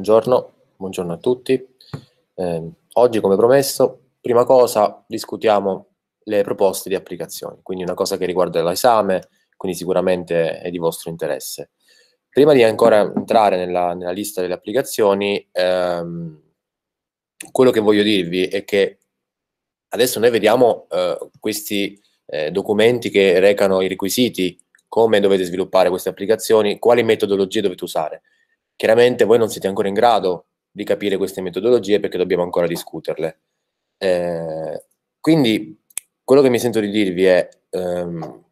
Buongiorno, buongiorno a tutti. Eh, oggi, come promesso, prima cosa discutiamo le proposte di applicazione, quindi una cosa che riguarda l'esame, quindi sicuramente è di vostro interesse. Prima di ancora entrare nella, nella lista delle applicazioni, ehm, quello che voglio dirvi è che adesso noi vediamo eh, questi eh, documenti che recano i requisiti, come dovete sviluppare queste applicazioni, quali metodologie dovete usare Chiaramente voi non siete ancora in grado di capire queste metodologie perché dobbiamo ancora discuterle. Eh, quindi quello che mi sento di dirvi è ehm,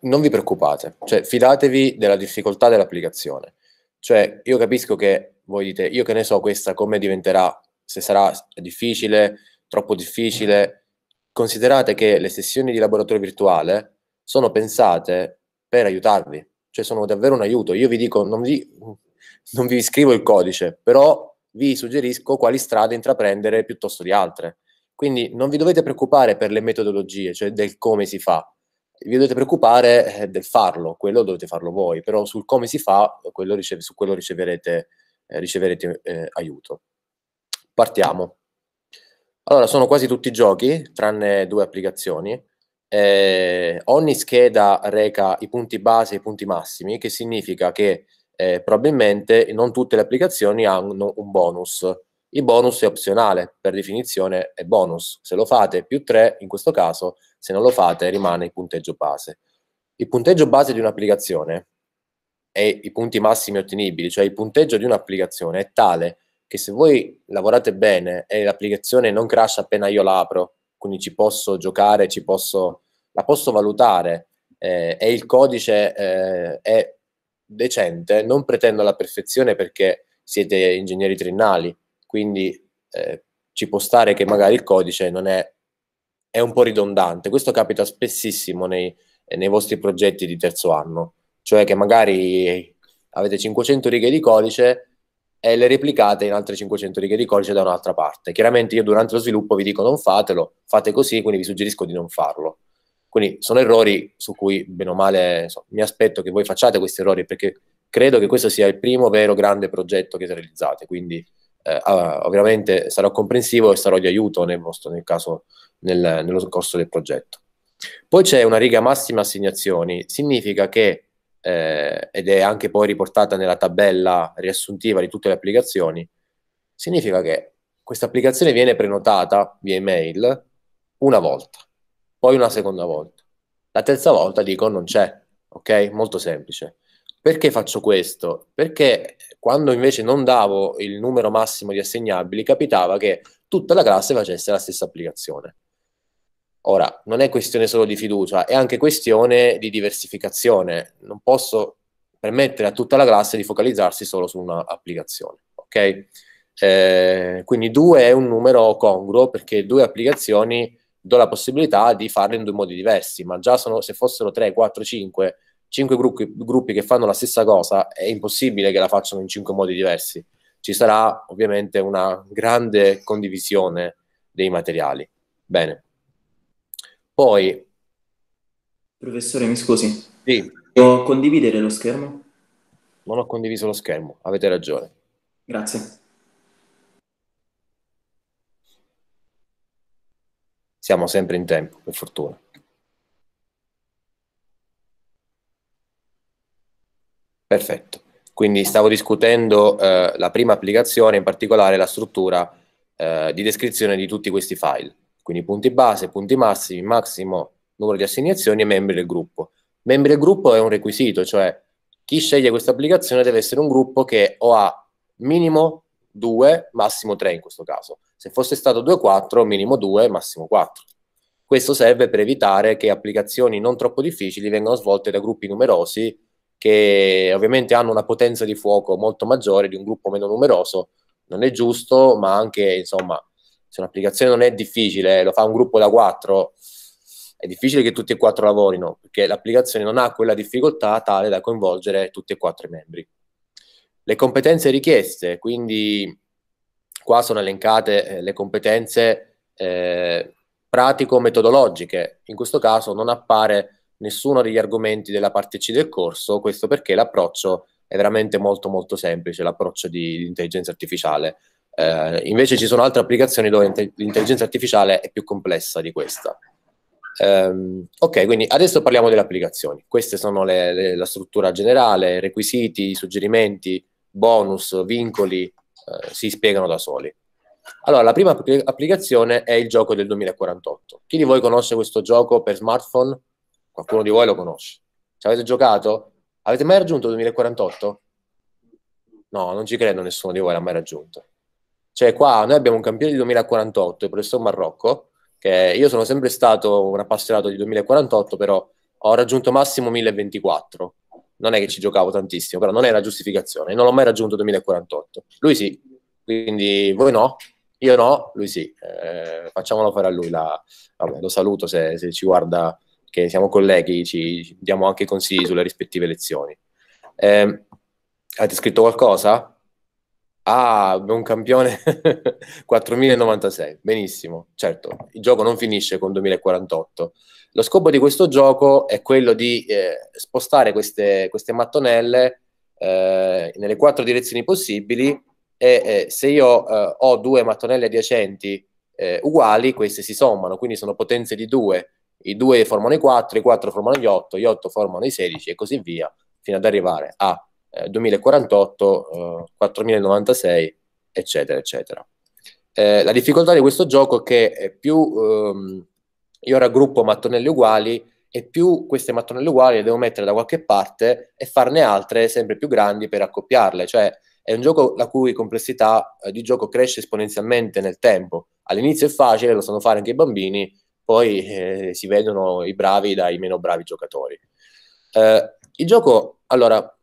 non vi preoccupate, cioè fidatevi della difficoltà dell'applicazione. Cioè io capisco che voi dite io che ne so questa come diventerà, se sarà difficile, troppo difficile. Considerate che le sessioni di laboratorio virtuale sono pensate per aiutarvi, cioè sono davvero un aiuto. Io vi dico, non vi, non vi scrivo il codice, però vi suggerisco quali strade intraprendere piuttosto di altre. Quindi non vi dovete preoccupare per le metodologie, cioè del come si fa, vi dovete preoccupare eh, del farlo, quello dovete farlo voi, però sul come si fa, quello riceve, su quello riceverete, eh, riceverete eh, aiuto. Partiamo. Allora, sono quasi tutti i giochi, tranne due applicazioni eh, ogni scheda reca i punti base e i punti massimi, che significa che eh, probabilmente non tutte le applicazioni hanno un bonus. Il bonus è opzionale, per definizione è bonus. Se lo fate più 3, in questo caso, se non lo fate rimane il punteggio base. Il punteggio base di un'applicazione e i punti massimi ottenibili, cioè il punteggio di un'applicazione è tale che se voi lavorate bene e l'applicazione non crasha appena io la apro, quindi ci posso giocare, ci posso, la posso valutare eh, e il codice eh, è decente, non pretendo la perfezione perché siete ingegneri triennali, quindi eh, ci può stare che magari il codice non è, è un po' ridondante. Questo capita spessissimo nei, nei vostri progetti di terzo anno, cioè che magari avete 500 righe di codice e le replicate in altre 500 righe di codice da un'altra parte. Chiaramente io durante lo sviluppo vi dico non fatelo, fate così, quindi vi suggerisco di non farlo. Quindi sono errori su cui, bene o male, insomma, mi aspetto che voi facciate questi errori perché credo che questo sia il primo vero grande progetto che realizzate. Quindi eh, ovviamente sarò comprensivo e sarò di aiuto nel, vostro, nel caso, nel, nello scorso del progetto. Poi c'è una riga massima assegnazioni, significa che eh, ed è anche poi riportata nella tabella riassuntiva di tutte le applicazioni, significa che questa applicazione viene prenotata via email una volta, poi una seconda volta. La terza volta dico non c'è, ok? Molto semplice. Perché faccio questo? Perché quando invece non davo il numero massimo di assegnabili, capitava che tutta la classe facesse la stessa applicazione. Ora, non è questione solo di fiducia, è anche questione di diversificazione. Non posso permettere a tutta la classe di focalizzarsi solo su un'applicazione. Ok? Eh, quindi due è un numero congruo perché due applicazioni do la possibilità di farle in due modi diversi, ma già sono, se fossero 3, 4, 5, 5 gruppi, gruppi che fanno la stessa cosa, è impossibile che la facciano in cinque modi diversi. Ci sarà ovviamente una grande condivisione dei materiali. Bene. Poi... Professore, mi scusi. Sì. Devo condividere lo schermo? Non ho condiviso lo schermo, avete ragione. Grazie. Siamo sempre in tempo, per fortuna. Perfetto. Quindi stavo discutendo eh, la prima applicazione, in particolare la struttura eh, di descrizione di tutti questi file quindi punti base, punti massimi, massimo numero di assegnazioni e membri del gruppo. Membri del gruppo è un requisito, cioè chi sceglie questa applicazione deve essere un gruppo che o ha minimo 2, massimo 3 in questo caso. Se fosse stato 2-4, minimo 2, massimo 4. Questo serve per evitare che applicazioni non troppo difficili vengano svolte da gruppi numerosi che ovviamente hanno una potenza di fuoco molto maggiore di un gruppo meno numeroso. Non è giusto, ma anche, insomma, se un'applicazione non è difficile, lo fa un gruppo da quattro, è difficile che tutti e quattro lavorino, perché l'applicazione non ha quella difficoltà tale da coinvolgere tutti e quattro i membri. Le competenze richieste, quindi qua sono elencate eh, le competenze eh, pratico-metodologiche, in questo caso non appare nessuno degli argomenti della parte C del corso, questo perché l'approccio è veramente molto molto semplice, l'approccio di, di intelligenza artificiale eh, invece ci sono altre applicazioni dove l'intelligenza artificiale è più complessa di questa. Um, ok, quindi adesso parliamo delle applicazioni. Queste sono le, le, la struttura generale, requisiti, suggerimenti, bonus, vincoli, eh, si spiegano da soli. Allora, la prima applicazione è il gioco del 2048. Chi di voi conosce questo gioco per smartphone? Qualcuno di voi lo conosce. Ci avete giocato? Avete mai raggiunto il 2048? No, non ci credo nessuno di voi l'ha mai raggiunto. Cioè qua noi abbiamo un campione di 2048, il professor Marrocco, che io sono sempre stato un appassionato di 2048, però ho raggiunto massimo 1024. Non è che ci giocavo tantissimo, però non è la giustificazione. Non l'ho mai raggiunto 2048. Lui sì, quindi voi no, io no, lui sì. Eh, facciamolo fare a lui. La... Vabbè, lo saluto se, se, ci guarda, che siamo colleghi, ci diamo anche consigli sulle rispettive lezioni. Eh, avete scritto qualcosa? Ah, un campione 4096, benissimo, certo, il gioco non finisce con 2048. Lo scopo di questo gioco è quello di eh, spostare queste, queste mattonelle eh, nelle quattro direzioni possibili e eh, se io eh, ho due mattonelle adiacenti eh, uguali, queste si sommano, quindi sono potenze di due, i due formano i 4, i 4 formano gli 8, gli 8 formano i 16 e così via, fino ad arrivare a 2048, eh, 4096, eh, eccetera, eccetera. Eh, la difficoltà di questo gioco è che più ehm, io raggruppo mattonelle uguali e più queste mattonelle uguali le devo mettere da qualche parte e farne altre sempre più grandi per accoppiarle, cioè è un gioco la cui complessità eh, di gioco cresce esponenzialmente nel tempo. All'inizio è facile, lo sanno fare anche i bambini, poi eh, si vedono i bravi dai meno bravi giocatori. Eh, il gioco, allora,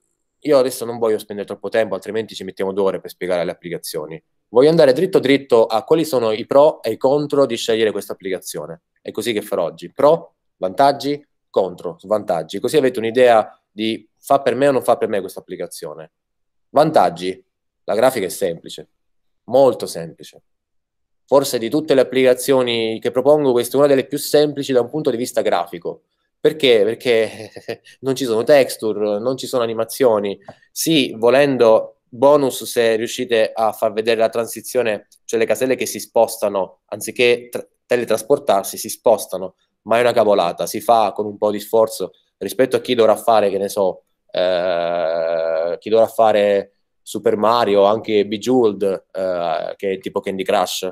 io adesso non voglio spendere troppo tempo, altrimenti ci mettiamo due ore per spiegare le applicazioni. Voglio andare dritto dritto a quali sono i pro e i contro di scegliere questa applicazione. È così che farò oggi. Pro, vantaggi, contro, svantaggi. Così avete un'idea di fa per me o non fa per me questa applicazione. Vantaggi. La grafica è semplice, molto semplice. Forse di tutte le applicazioni che propongo, questa è una delle più semplici da un punto di vista grafico perché? Perché non ci sono texture, non ci sono animazioni. Sì, volendo bonus se riuscite a far vedere la transizione, cioè le caselle che si spostano, anziché tra- teletrasportarsi, si spostano, ma è una cavolata, si fa con un po' di sforzo rispetto a chi dovrà fare, che ne so, eh, chi dovrà fare Super Mario, anche Bejeweled, eh, che è tipo Candy Crush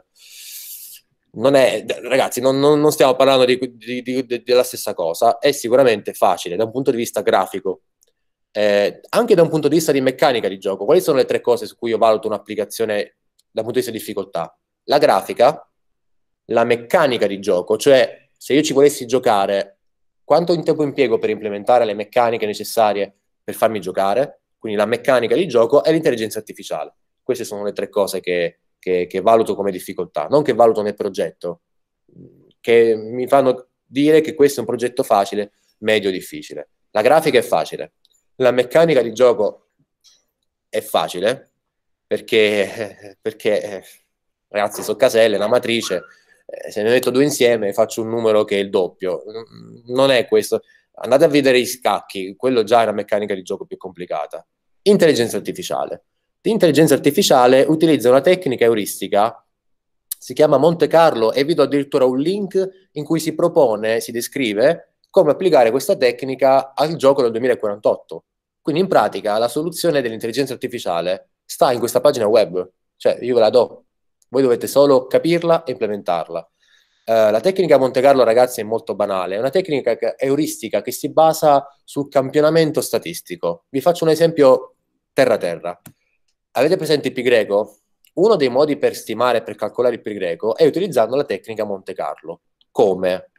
non è, ragazzi, non, non, non stiamo parlando di, di, di, della stessa cosa, è sicuramente facile da un punto di vista grafico, eh, anche da un punto di vista di meccanica di gioco. Quali sono le tre cose su cui io valuto un'applicazione dal punto di vista di difficoltà? La grafica, la meccanica di gioco, cioè se io ci volessi giocare, quanto in tempo impiego per implementare le meccaniche necessarie per farmi giocare? Quindi la meccanica di gioco e l'intelligenza artificiale. Queste sono le tre cose che che, che valuto come difficoltà, non che valuto nel progetto, che mi fanno dire che questo è un progetto facile, medio, difficile. La grafica è facile, la meccanica di gioco è facile, perché, perché ragazzi, sono caselle, la matrice, eh, se ne metto due insieme faccio un numero che è il doppio. Non è questo. Andate a vedere i scacchi, quello già è una meccanica di gioco più complicata. Intelligenza artificiale. L'intelligenza artificiale utilizza una tecnica euristica, si chiama Monte Carlo e vi do addirittura un link in cui si propone, si descrive come applicare questa tecnica al gioco del 2048. Quindi in pratica la soluzione dell'intelligenza artificiale sta in questa pagina web, cioè io ve la do, voi dovete solo capirla e implementarla. Uh, la tecnica Monte Carlo, ragazzi, è molto banale, è una tecnica euristica che si basa sul campionamento statistico. Vi faccio un esempio terra-terra. Avete presente il pi greco? Uno dei modi per stimare e per calcolare il pi greco è utilizzando la tecnica Monte Carlo. Come?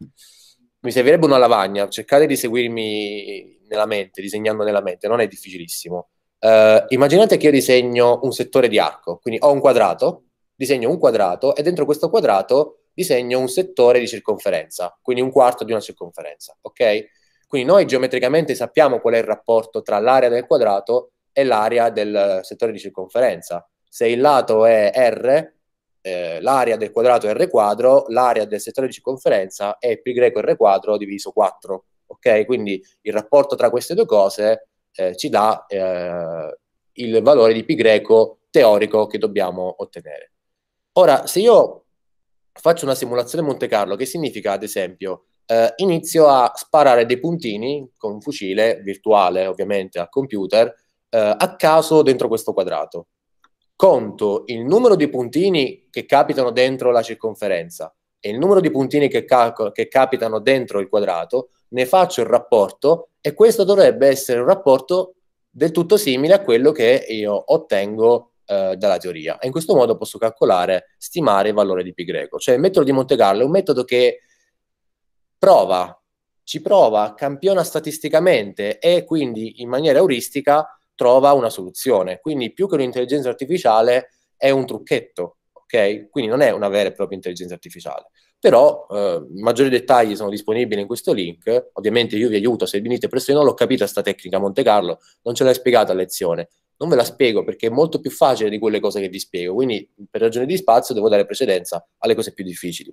Mi servirebbe una lavagna, cercate di seguirmi nella mente, disegnando nella mente, non è difficilissimo. Uh, immaginate che io disegno un settore di arco, quindi ho un quadrato, disegno un quadrato e dentro questo quadrato disegno un settore di circonferenza, quindi un quarto di una circonferenza, ok? Quindi noi geometricamente sappiamo qual è il rapporto tra l'area del quadrato è l'area del settore di circonferenza. Se il lato è R, eh, l'area del quadrato è R quadro, l'area del settore di circonferenza è π R quadro diviso 4. Ok? Quindi il rapporto tra queste due cose eh, ci dà eh, il valore di π teorico che dobbiamo ottenere. Ora, se io faccio una simulazione Monte Carlo, che significa ad esempio eh, inizio a sparare dei puntini con un fucile virtuale, ovviamente al computer, eh, a caso dentro questo quadrato. Conto il numero di puntini che capitano dentro la circonferenza e il numero di puntini che, calco- che capitano dentro il quadrato, ne faccio il rapporto e questo dovrebbe essere un rapporto del tutto simile a quello che io ottengo eh, dalla teoria. E in questo modo posso calcolare, stimare il valore di π. Cioè il metodo di Monte Carlo è un metodo che prova, ci prova, campiona statisticamente e quindi in maniera euristica trova una soluzione. Quindi più che un'intelligenza artificiale è un trucchetto, ok? Quindi non è una vera e propria intelligenza artificiale. Però eh, maggiori dettagli sono disponibili in questo link. Ovviamente io vi aiuto, se venite presso io non l'ho capita questa tecnica a Monte Carlo, non ce l'hai spiegata a lezione. Non ve la spiego perché è molto più facile di quelle cose che vi spiego, quindi per ragioni di spazio devo dare precedenza alle cose più difficili.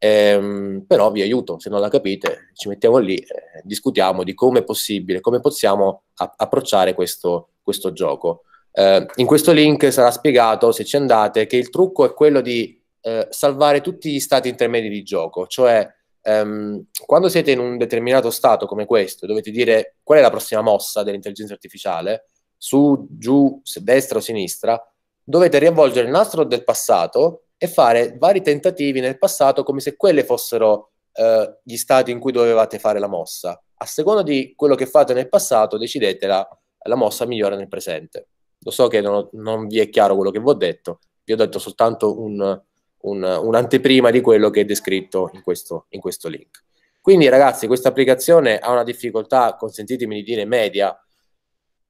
Ehm, però vi aiuto, se non la capite ci mettiamo lì, eh, discutiamo di come è possibile, come possiamo a- approcciare questo, questo gioco. Eh, in questo link sarà spiegato, se ci andate, che il trucco è quello di eh, salvare tutti gli stati intermedi di gioco, cioè ehm, quando siete in un determinato stato come questo, dovete dire qual è la prossima mossa dell'intelligenza artificiale, su, giù, destra o sinistra, dovete riavvolgere il nastro del passato e fare vari tentativi nel passato come se quelle fossero eh, gli stati in cui dovevate fare la mossa. A seconda di quello che fate nel passato, decidete la, la mossa migliore nel presente. Lo so che non, non vi è chiaro quello che vi ho detto, vi ho detto soltanto un, un, un'anteprima di quello che è descritto in questo, in questo link. Quindi ragazzi, questa applicazione ha una difficoltà, consentitemi di dire, media,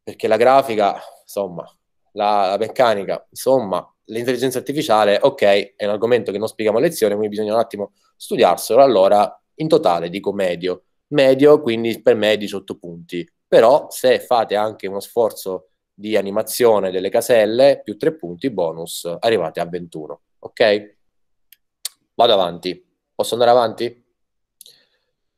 perché la grafica, insomma, la, la meccanica, insomma, l'intelligenza artificiale, ok, è un argomento che non spieghiamo a lezione, quindi bisogna un attimo studiarselo, allora in totale dico medio, medio quindi per me 18 punti, però se fate anche uno sforzo di animazione delle caselle, più 3 punti bonus, arrivate a 21, ok? Vado avanti, posso andare avanti?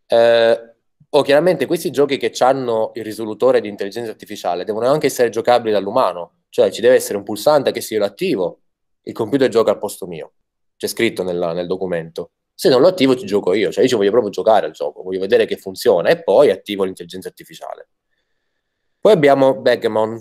Eh, Oh, chiaramente questi giochi che hanno il risolutore di intelligenza artificiale devono anche essere giocabili dall'umano, cioè ci deve essere un pulsante che se io lo attivo, il computer gioca al posto mio. C'è scritto nella, nel documento. Se non lo attivo ci gioco io, cioè io ci voglio proprio giocare al gioco, voglio vedere che funziona e poi attivo l'intelligenza artificiale. Poi abbiamo Backgammon.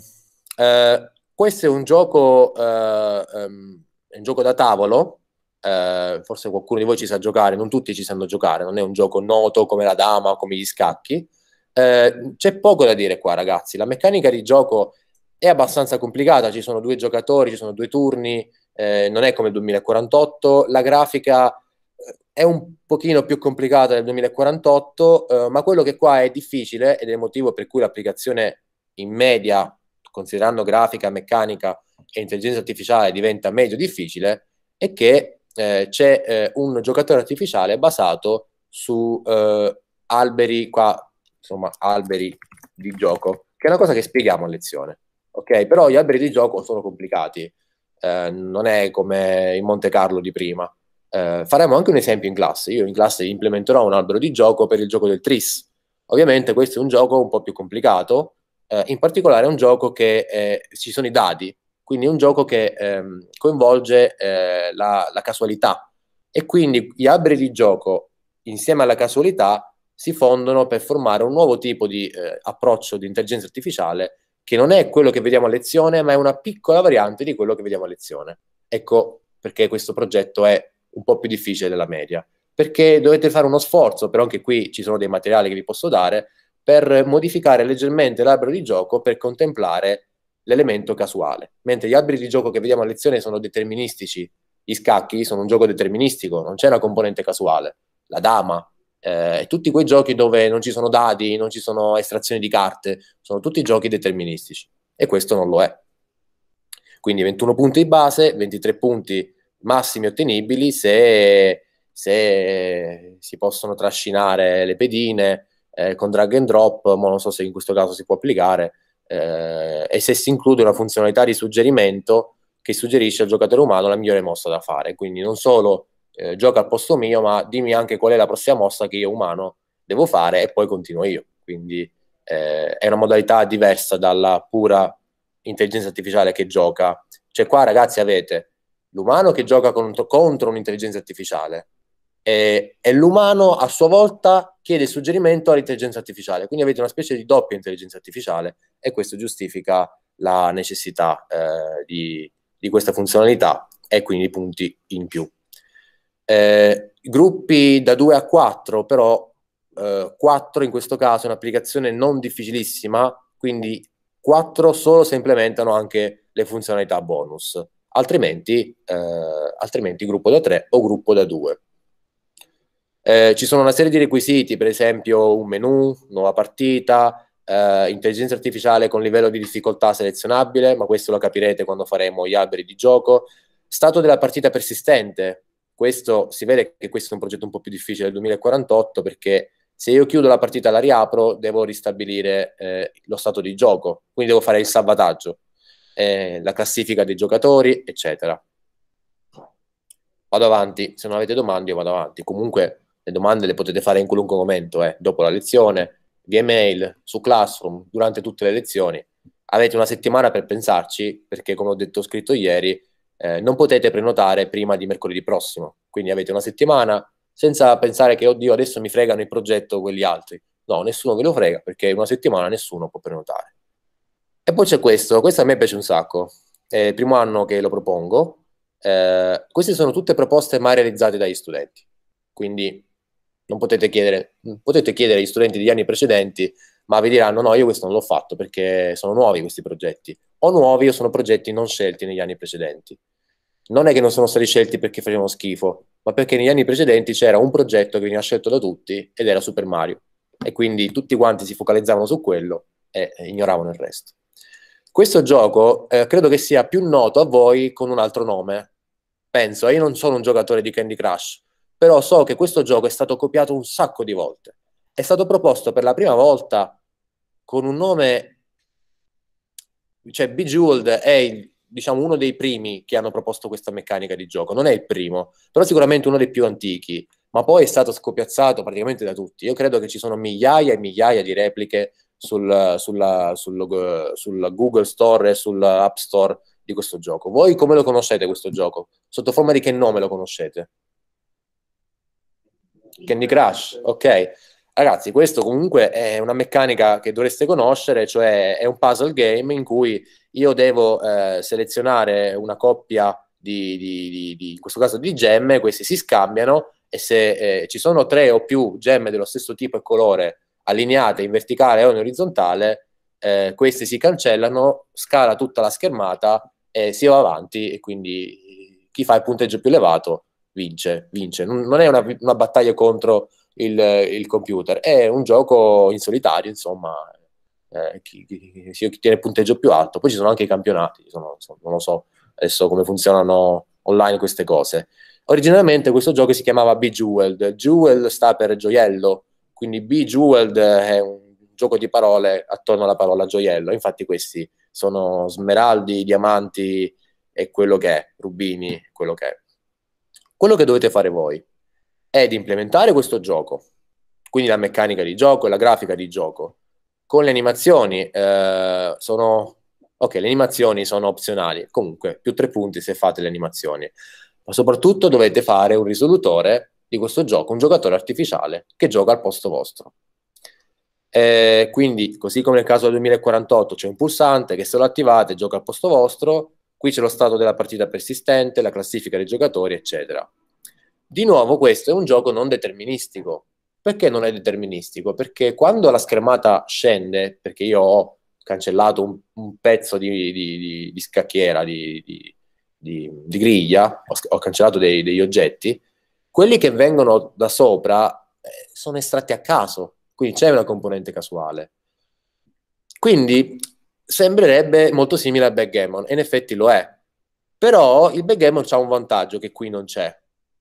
Eh, questo è un gioco, eh, um, un gioco da tavolo, eh, forse qualcuno di voi ci sa giocare, non tutti ci sanno giocare, non è un gioco noto come la dama, o come gli scacchi. Eh, c'è poco da dire qua ragazzi, la meccanica di gioco è abbastanza complicata, ci sono due giocatori, ci sono due turni, eh, non è come il 2048, la grafica eh, è un pochino più complicata del 2048, eh, ma quello che qua è difficile ed è il motivo per cui l'applicazione in media, considerando grafica, meccanica e intelligenza artificiale, diventa medio difficile, è che eh, c'è eh, un giocatore artificiale basato su eh, alberi, qua, insomma, alberi di gioco, che è una cosa che spieghiamo a lezione ok? Però gli alberi di gioco sono complicati, eh, non è come in Monte Carlo di prima. Eh, faremo anche un esempio in classe, io in classe implementerò un albero di gioco per il gioco del Tris. Ovviamente questo è un gioco un po' più complicato, eh, in particolare è un gioco che eh, ci sono i dadi, quindi è un gioco che ehm, coinvolge eh, la, la casualità e quindi gli alberi di gioco insieme alla casualità si fondono per formare un nuovo tipo di eh, approccio di intelligenza artificiale che non è quello che vediamo a lezione, ma è una piccola variante di quello che vediamo a lezione. Ecco perché questo progetto è un po' più difficile della media, perché dovete fare uno sforzo, però anche qui ci sono dei materiali che vi posso dare, per modificare leggermente l'albero di gioco per contemplare l'elemento casuale. Mentre gli alberi di gioco che vediamo a lezione sono deterministici, gli scacchi sono un gioco deterministico, non c'è una componente casuale. La dama, eh, tutti quei giochi dove non ci sono dadi, non ci sono estrazioni di carte, sono tutti giochi deterministici e questo non lo è. Quindi 21 punti di base, 23 punti massimi ottenibili se, se si possono trascinare le pedine eh, con drag and drop, ma non so se in questo caso si può applicare, eh, e se si include una funzionalità di suggerimento che suggerisce al giocatore umano la migliore mossa da fare. Quindi non solo eh, gioca al posto mio, ma dimmi anche qual è la prossima mossa che io umano devo fare e poi continuo io. Quindi eh, è una modalità diversa dalla pura intelligenza artificiale che gioca. Cioè qua ragazzi avete l'umano che gioca contro, contro un'intelligenza artificiale e, e, l'umano a sua volta chiede suggerimento all'intelligenza artificiale. Quindi avete una specie di doppia intelligenza artificiale e questo giustifica la necessità eh, di, di questa funzionalità e quindi punti in più. Eh, gruppi da 2 a 4, però eh, 4 in questo caso è un'applicazione non difficilissima, quindi 4 solo se implementano anche le funzionalità bonus, altrimenti, eh, altrimenti gruppo da 3 o gruppo da 2. Eh, ci sono una serie di requisiti, per esempio un menu, nuova partita, eh, intelligenza artificiale con livello di difficoltà selezionabile, ma questo lo capirete quando faremo gli alberi di gioco, stato della partita persistente, questo si vede che questo è un progetto un po' più difficile del 2048 perché se io chiudo la partita e la riapro devo ristabilire eh, lo stato di gioco, quindi devo fare il salvataggio, eh, la classifica dei giocatori, eccetera. Vado avanti, se non avete domande io vado avanti. Comunque le domande le potete fare in qualunque momento, eh, dopo la lezione, via mail, su Classroom, durante tutte le lezioni avete una settimana per pensarci, perché come ho detto scritto ieri, eh, non potete prenotare prima di mercoledì prossimo. Quindi avete una settimana senza pensare che, oddio, adesso mi fregano il progetto quelli altri. No, nessuno ve lo frega perché una settimana nessuno può prenotare. E poi c'è questo, questo a me piace un sacco. È il primo anno che lo propongo. Eh, queste sono tutte proposte mai realizzate dagli studenti. Quindi non potete chiedere, potete chiedere agli studenti degli anni precedenti, ma vi diranno no, io questo non l'ho fatto perché sono nuovi questi progetti. O nuovi o sono progetti non scelti negli anni precedenti non è che non sono stati scelti perché facevano schifo, ma perché negli anni precedenti c'era un progetto che veniva scelto da tutti ed era Super Mario. E quindi tutti quanti si focalizzavano su quello e eh, ignoravano il resto. Questo gioco eh, credo che sia più noto a voi con un altro nome. Penso, eh, io non sono un giocatore di Candy Crush, però so che questo gioco è stato copiato un sacco di volte. È stato proposto per la prima volta con un nome, cioè Bejeweled è il diciamo, uno dei primi che hanno proposto questa meccanica di gioco. Non è il primo, però sicuramente uno dei più antichi. Ma poi è stato scopiazzato praticamente da tutti. Io credo che ci sono migliaia e migliaia di repliche sul, sulla, sul, sul Google Store e sull'App Store di questo gioco. Voi come lo conoscete questo gioco? Sotto forma di che nome lo conoscete? Candy Crush, ok. Ragazzi, questo comunque è una meccanica che dovreste conoscere, cioè è un puzzle game in cui io devo eh, selezionare una coppia di, di, di, di, in questo caso di gemme, queste si scambiano e se eh, ci sono tre o più gemme dello stesso tipo e colore allineate in verticale o in orizzontale, eh, queste si cancellano, scala tutta la schermata e si va avanti e quindi eh, chi fa il punteggio più elevato vince. vince. Non è una, una battaglia contro il, il computer, è un gioco in solitario, insomma, eh, chi, chi, chi, tiene il punteggio più alto. Poi ci sono anche i campionati, sono, sono, non lo so adesso come funzionano online queste cose. Originalmente questo gioco si chiamava Bejeweled, Jewel sta per gioiello, quindi Bejeweled è un gioco di parole attorno alla parola gioiello, infatti questi sono smeraldi, diamanti e quello che è, rubini, quello che è. Quello che dovete fare voi è di implementare questo gioco, quindi la meccanica di gioco e la grafica di gioco, con le animazioni eh, sono... Ok, le animazioni sono opzionali, comunque più tre punti se fate le animazioni, ma soprattutto dovete fare un risolutore di questo gioco, un giocatore artificiale che gioca al posto vostro. Eh, quindi, così come nel caso del 2048, c'è un pulsante che se lo attivate gioca al posto vostro, qui c'è lo stato della partita persistente, la classifica dei giocatori, eccetera. Di nuovo, questo è un gioco non deterministico, perché non è deterministico? Perché quando la schermata scende, perché io ho cancellato un, un pezzo di, di, di, di, scacchiera, di, griglia, ho, ho cancellato dei, degli oggetti, quelli che vengono da sopra eh, sono estratti a caso, quindi c'è una componente casuale. Quindi sembrerebbe molto simile al Backgammon, e in effetti lo è. Però il Backgammon ha un vantaggio che qui non c'è,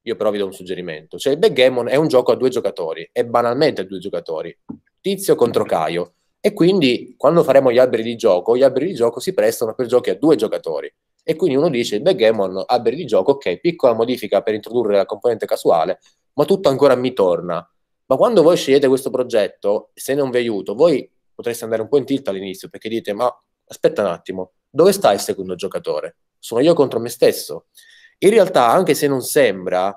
io però vi do un suggerimento. Cioè il backgammon è un gioco a due giocatori, è banalmente a due giocatori, Tizio contro Caio. E quindi quando faremo gli alberi di gioco, gli alberi di gioco si prestano per giochi a due giocatori. E quindi uno dice il backgammon, alberi di gioco, ok, piccola modifica per introdurre la componente casuale, ma tutto ancora mi torna. Ma quando voi scegliete questo progetto, se non vi aiuto, voi potreste andare un po' in tilt all'inizio perché dite ma aspetta un attimo, dove sta il secondo giocatore? Sono io contro me stesso. In realtà, anche se non sembra,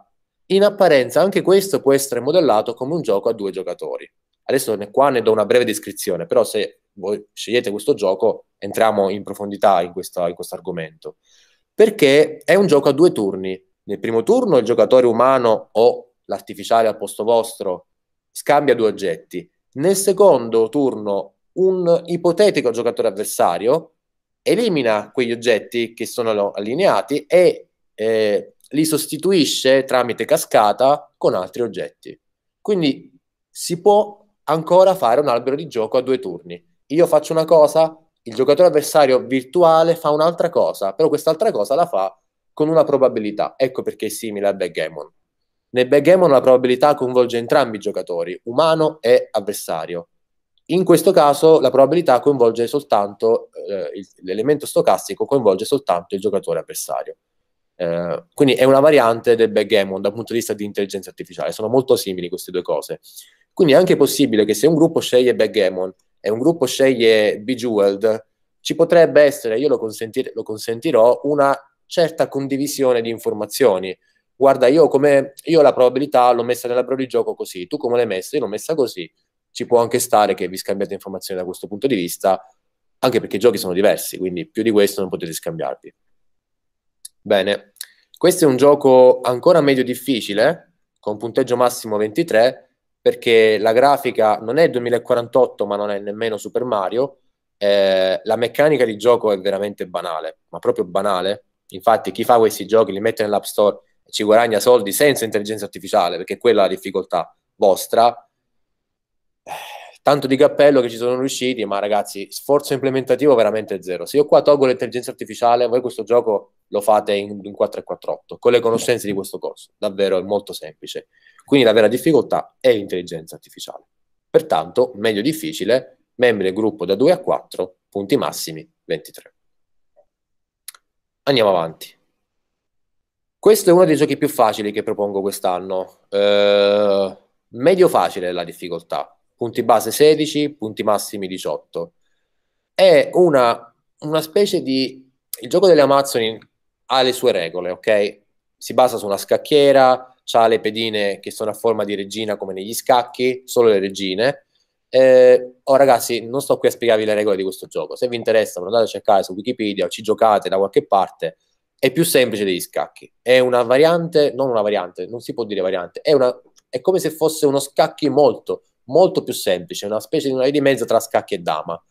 in apparenza anche questo può essere modellato come un gioco a due giocatori. Adesso ne, qua ne do una breve descrizione, però se voi scegliete questo gioco entriamo in profondità in questo argomento. Perché è un gioco a due turni. Nel primo turno il giocatore umano o l'artificiale al posto vostro scambia due oggetti. Nel secondo turno un ipotetico giocatore avversario elimina quegli oggetti che sono allineati e eh, li sostituisce tramite cascata con altri oggetti. Quindi si può ancora fare un albero di gioco a due turni. Io faccio una cosa, il giocatore avversario virtuale fa un'altra cosa, però quest'altra cosa la fa con una probabilità. Ecco perché è simile a Backgammon. Nel Backgammon la probabilità coinvolge entrambi i giocatori, umano e avversario. In questo caso la probabilità coinvolge soltanto eh, l'elemento stocastico coinvolge soltanto il giocatore avversario. Eh, quindi è una variante del backgammon dal punto di vista di intelligenza artificiale, sono molto simili queste due cose. Quindi è anche possibile che se un gruppo sceglie backgammon e un gruppo sceglie Bejeweled, ci potrebbe essere, io lo, consentir- lo consentirò, una certa condivisione di informazioni. Guarda, io, come, io la probabilità l'ho messa nella di gioco così, tu come l'hai messa? Io l'ho messa così. Ci può anche stare che vi scambiate informazioni da questo punto di vista, anche perché i giochi sono diversi, quindi più di questo non potete scambiarvi. Bene, questo è un gioco ancora medio difficile, con punteggio massimo 23, perché la grafica non è 2048, ma non è nemmeno Super Mario. Eh, la meccanica di gioco è veramente banale, ma proprio banale. Infatti, chi fa questi giochi li mette nell'App Store e ci guadagna soldi senza intelligenza artificiale, perché quella è la difficoltà vostra tanto di cappello che ci sono riusciti, ma ragazzi, sforzo implementativo veramente zero. Se io qua tolgo l'intelligenza artificiale, voi questo gioco lo fate in un 448 con le conoscenze di questo corso, davvero è molto semplice. Quindi la vera difficoltà è l'intelligenza artificiale. Pertanto, meglio difficile, membri del gruppo da 2 a 4, punti massimi 23. Andiamo avanti. Questo è uno dei giochi più facili che propongo quest'anno. Eh, medio facile la difficoltà, punti base 16, punti massimi 18. È una, una specie di... Il gioco delle Amazzoni ha le sue regole, ok? Si basa su una scacchiera, ha le pedine che sono a forma di regina come negli scacchi, solo le regine. Eh, oh ragazzi, non sto qui a spiegarvi le regole di questo gioco. Se vi interessano, andate a cercare su Wikipedia o ci giocate da qualche parte. È più semplice degli scacchi. È una variante, non una variante, non si può dire variante. È, una, è come se fosse uno scacchi molto, molto più semplice, una specie di una via di mezzo tra scacchi e dama.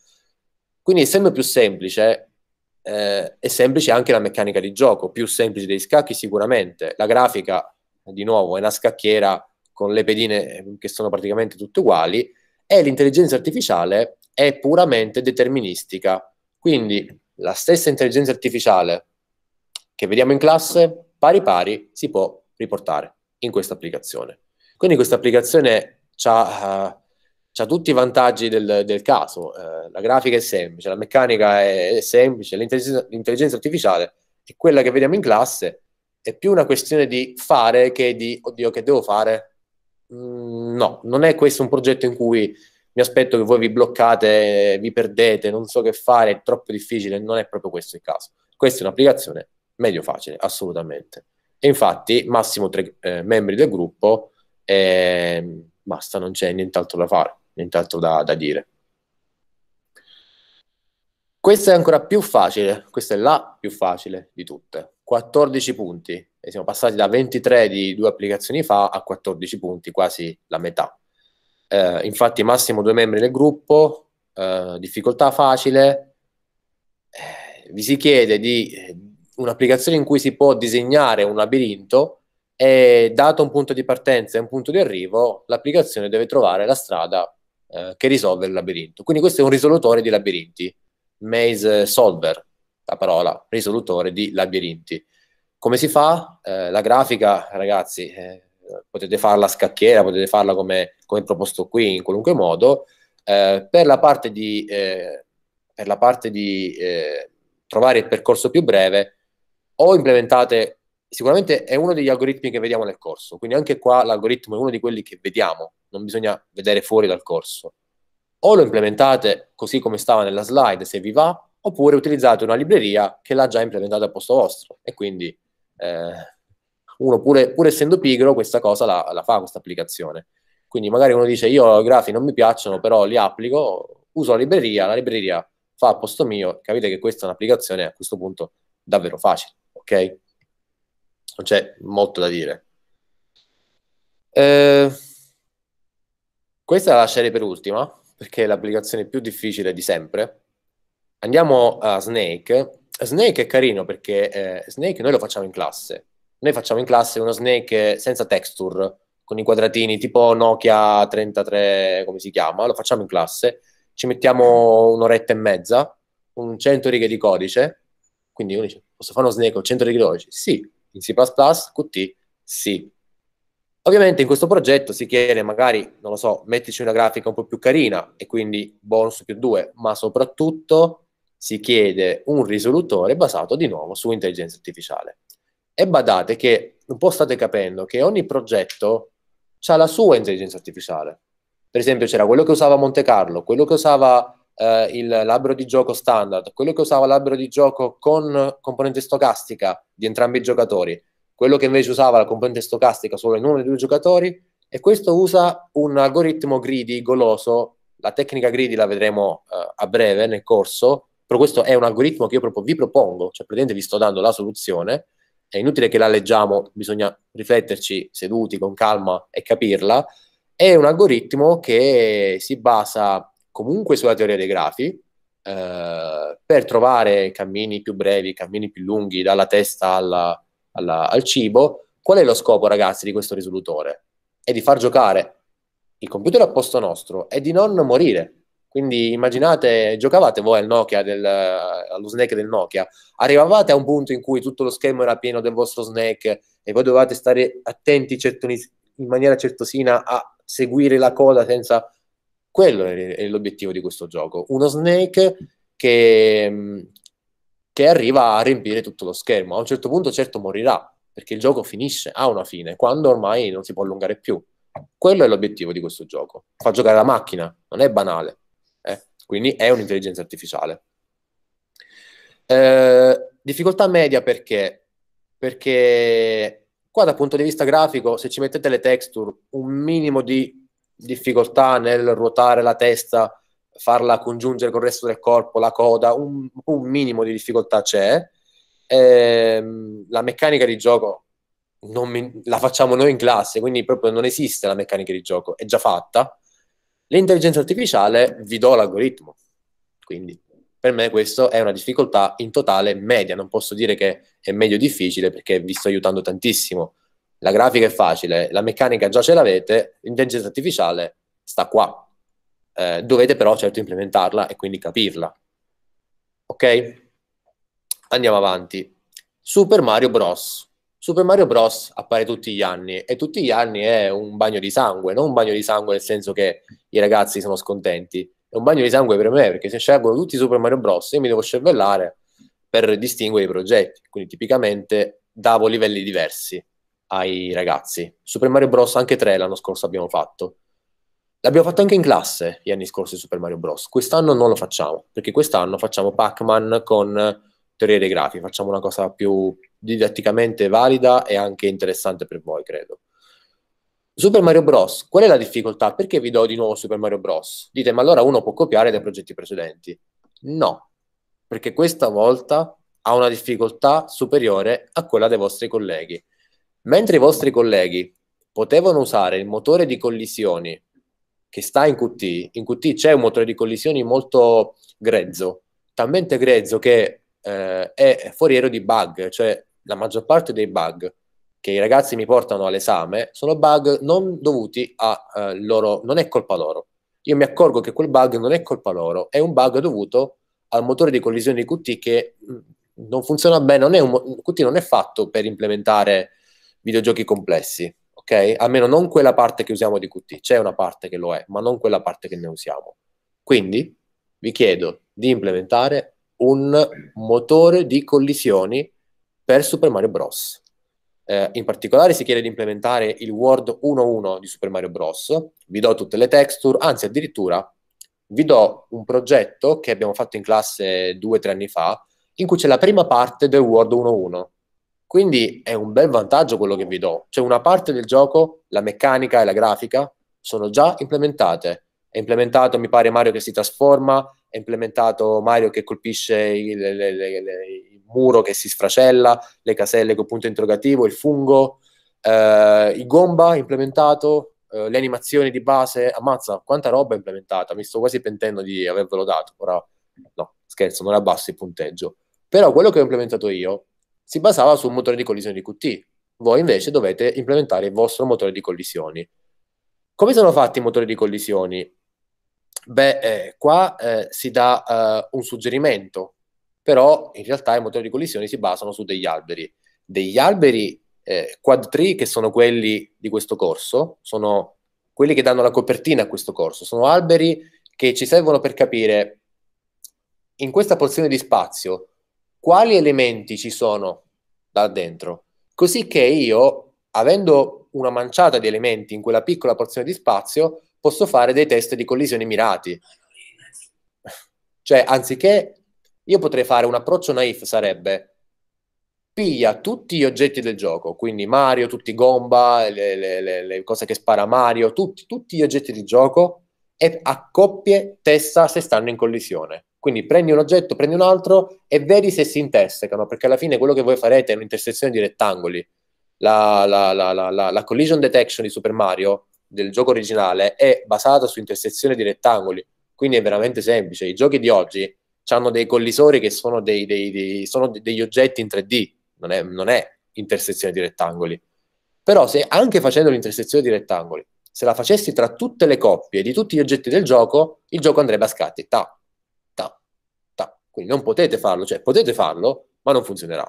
Quindi essendo più semplice, eh, è semplice anche la meccanica di gioco, più semplice dei scacchi sicuramente. La grafica, di nuovo, è una scacchiera con le pedine eh, che sono praticamente tutte uguali, e l'intelligenza artificiale è puramente deterministica. Quindi la stessa intelligenza artificiale che vediamo in classe, pari pari, si può riportare in questa applicazione. Quindi questa applicazione ha eh, c'ha tutti i vantaggi del, del caso. Eh, la grafica è semplice, la meccanica è, è semplice, l'intelligenza, l'intelligenza, artificiale è quella che vediamo in classe, è più una questione di fare che di oddio che devo fare. Mm, no, non è questo un progetto in cui mi aspetto che voi vi bloccate, vi perdete, non so che fare, è troppo difficile, non è proprio questo il caso. Questa è un'applicazione meglio facile, assolutamente. E infatti massimo tre eh, membri del gruppo eh, basta, non c'è nient'altro da fare, nient'altro da, da dire. Questa è ancora più facile, questa è la più facile di tutte. 14 punti, e siamo passati da 23 di due applicazioni fa a 14 punti, quasi la metà. Eh, infatti massimo due membri del gruppo, eh, difficoltà facile, eh, vi si chiede di eh, un'applicazione in cui si può disegnare un labirinto e dato un punto di partenza e un punto di arrivo, l'applicazione deve trovare la strada eh, che risolve il labirinto. Quindi questo è un risolutore di labirinti, maze solver, la parola, risolutore di labirinti. Come si fa? Eh, la grafica, ragazzi, eh, potete farla a scacchiera, potete farla come, come proposto qui, in qualunque modo. Eh, per la parte di, eh, la parte di eh, trovare il percorso più breve, o implementate sicuramente è uno degli algoritmi che vediamo nel corso, quindi anche qua l'algoritmo è uno di quelli che vediamo, non bisogna vedere fuori dal corso. O lo implementate così come stava nella slide, se vi va, oppure utilizzate una libreria che l'ha già implementata al posto vostro. E quindi eh, uno, pure, pur essendo pigro, questa cosa la, la fa, questa applicazione. Quindi magari uno dice, io i grafi non mi piacciono, però li applico, uso la libreria, la libreria fa al posto mio, capite che questa è un'applicazione a questo punto davvero facile, ok? non c'è molto da dire. Eh, questa la lascerei per ultima, perché è l'applicazione più difficile di sempre. Andiamo a Snake. Snake è carino perché eh, Snake noi lo facciamo in classe. Noi facciamo in classe uno Snake senza texture, con i quadratini tipo Nokia 33, come si chiama, lo facciamo in classe, ci mettiamo un'oretta e mezza, un 100 righe di codice, quindi uno dice, posso fare uno Snake con 100 righe di codice? Sì, in C++, Qt, sì. Ovviamente in questo progetto si chiede magari, non lo so, mettici una grafica un po' più carina e quindi bonus più 2, ma soprattutto si chiede un risolutore basato di nuovo su intelligenza artificiale. E badate che un po' state capendo che ogni progetto ha la sua intelligenza artificiale. Per esempio c'era quello che usava Monte Carlo, quello che usava eh, il labbro di gioco standard, quello che usava l'albero di gioco con componente stocastica di entrambi i giocatori, quello che invece usava la componente stocastica solo in uno dei due giocatori, e questo usa un algoritmo greedy goloso, la tecnica greedy la vedremo eh, a breve nel corso, però questo è un algoritmo che io proprio vi propongo, cioè praticamente vi sto dando la soluzione, è inutile che la leggiamo, bisogna rifletterci seduti con calma e capirla, è un algoritmo che si basa comunque sulla teoria dei grafi, eh, per trovare cammini più brevi, cammini più lunghi, dalla testa alla, alla, al cibo, qual è lo scopo, ragazzi, di questo risolutore? È di far giocare il computer a posto nostro e di non morire. Quindi immaginate, giocavate voi al Nokia, del, allo snack del Nokia, arrivavate a un punto in cui tutto lo schermo era pieno del vostro snack e voi dovevate stare attenti certo, in maniera certosina a seguire la coda senza quello è l'obiettivo di questo gioco. Uno Snake che, mm, che arriva a riempire tutto lo schermo. A un certo punto, certo, morirà perché il gioco finisce, ha una fine, quando ormai non si può allungare più. Quello è l'obiettivo di questo gioco. Fa giocare la macchina, non è banale. Eh? Quindi è un'intelligenza artificiale. Eh, difficoltà media perché? Perché qua dal punto di vista grafico, se ci mettete le texture, un minimo di difficoltà nel ruotare la testa, farla congiungere con il resto del corpo, la coda, un, un minimo di difficoltà c'è. Ehm, la meccanica di gioco mi, la facciamo noi in classe, quindi proprio non esiste la meccanica di gioco, è già fatta. L'intelligenza artificiale vi do l'algoritmo, quindi per me questa è una difficoltà in totale media, non posso dire che è meglio difficile perché vi sto aiutando tantissimo la grafica è facile, la meccanica già ce l'avete, l'intelligenza artificiale sta qua. Eh, dovete però certo implementarla e quindi capirla. Ok? Andiamo avanti. Super Mario Bros. Super Mario Bros. appare tutti gli anni e tutti gli anni è un bagno di sangue, non un bagno di sangue nel senso che i ragazzi sono scontenti, è un bagno di sangue per me perché se scelgono tutti Super Mario Bros. io mi devo cervellare per distinguere i progetti, quindi tipicamente davo livelli diversi ai ragazzi. Super Mario Bros. anche 3 l'anno scorso abbiamo fatto. L'abbiamo fatto anche in classe gli anni scorsi Super Mario Bros. Quest'anno non lo facciamo, perché quest'anno facciamo Pac-Man con teoria dei grafi, facciamo una cosa più didatticamente valida e anche interessante per voi, credo. Super Mario Bros. Qual è la difficoltà? Perché vi do di nuovo Super Mario Bros? Dite, ma allora uno può copiare dai progetti precedenti? No, perché questa volta ha una difficoltà superiore a quella dei vostri colleghi. Mentre i vostri colleghi potevano usare il motore di collisioni che sta in Qt, in Qt c'è un motore di collisioni molto grezzo, talmente grezzo che eh, è foriero di bug, cioè la maggior parte dei bug che i ragazzi mi portano all'esame sono bug non dovuti a eh, loro, non è colpa loro. Io mi accorgo che quel bug non è colpa loro, è un bug dovuto al motore di collisione di Qt che mm, non funziona bene, non un, Qt non è fatto per implementare videogiochi complessi, ok? Almeno non quella parte che usiamo di Qt, c'è una parte che lo è, ma non quella parte che ne usiamo. Quindi vi chiedo di implementare un motore di collisioni per Super Mario Bros. Eh, in particolare si chiede di implementare il Word 1.1 di Super Mario Bros. Vi do tutte le texture, anzi addirittura vi do un progetto che abbiamo fatto in classe due o tre anni fa, in cui c'è la prima parte del Word 1.1 quindi è un bel vantaggio quello che vi do. Cioè una parte del gioco, la meccanica e la grafica, sono già implementate. È implementato, mi pare, Mario che si trasforma, è implementato Mario che colpisce il, le, le, le, il muro che si sfracella, le caselle con punto interrogativo, il fungo, eh, il gomba implementato, Uh, le animazioni di base, ammazza, quanta roba è implementata, mi sto quasi pentendo di avervelo dato, ora no, scherzo, non abbasso il punteggio, però quello che ho implementato io si basava su un motore di collisione di Qt. Voi invece dovete implementare il vostro motore di collisioni. Come sono fatti i motori di collisioni? Beh, eh, qua eh, si dà eh, un suggerimento, però in realtà i motori di collisioni si basano su degli alberi. Degli alberi eh, quad tree, che sono quelli di questo corso, sono quelli che danno la copertina a questo corso, sono alberi che ci servono per capire in questa porzione di spazio quali elementi ci sono là dentro, così che io, avendo una manciata di elementi in quella piccola porzione di spazio, posso fare dei test di collisione mirati. Cioè, anziché io potrei fare un approccio naif, sarebbe piglia tutti gli oggetti del gioco, quindi Mario, tutti i gomba, le, le, le, le, cose che spara Mario, tutti, tutti gli oggetti di gioco e a coppie testa se stanno in collisione. Quindi prendi un oggetto, prendi un altro e vedi se si intersecano, perché alla fine quello che voi farete è un'intersezione di rettangoli. La, la, la, la collision detection di Super Mario, del gioco originale, è basata su intersezione di rettangoli, quindi è veramente semplice. I giochi di oggi hanno dei collisori che sono, dei, dei, dei, sono degli oggetti in 3D, non è, non è intersezione di rettangoli. Però se anche facendo l'intersezione di rettangoli, se la facessi tra tutte le coppie di tutti gli oggetti del gioco, il gioco andrebbe a scatti. Ta, quindi non potete farlo, cioè potete farlo, ma non funzionerà.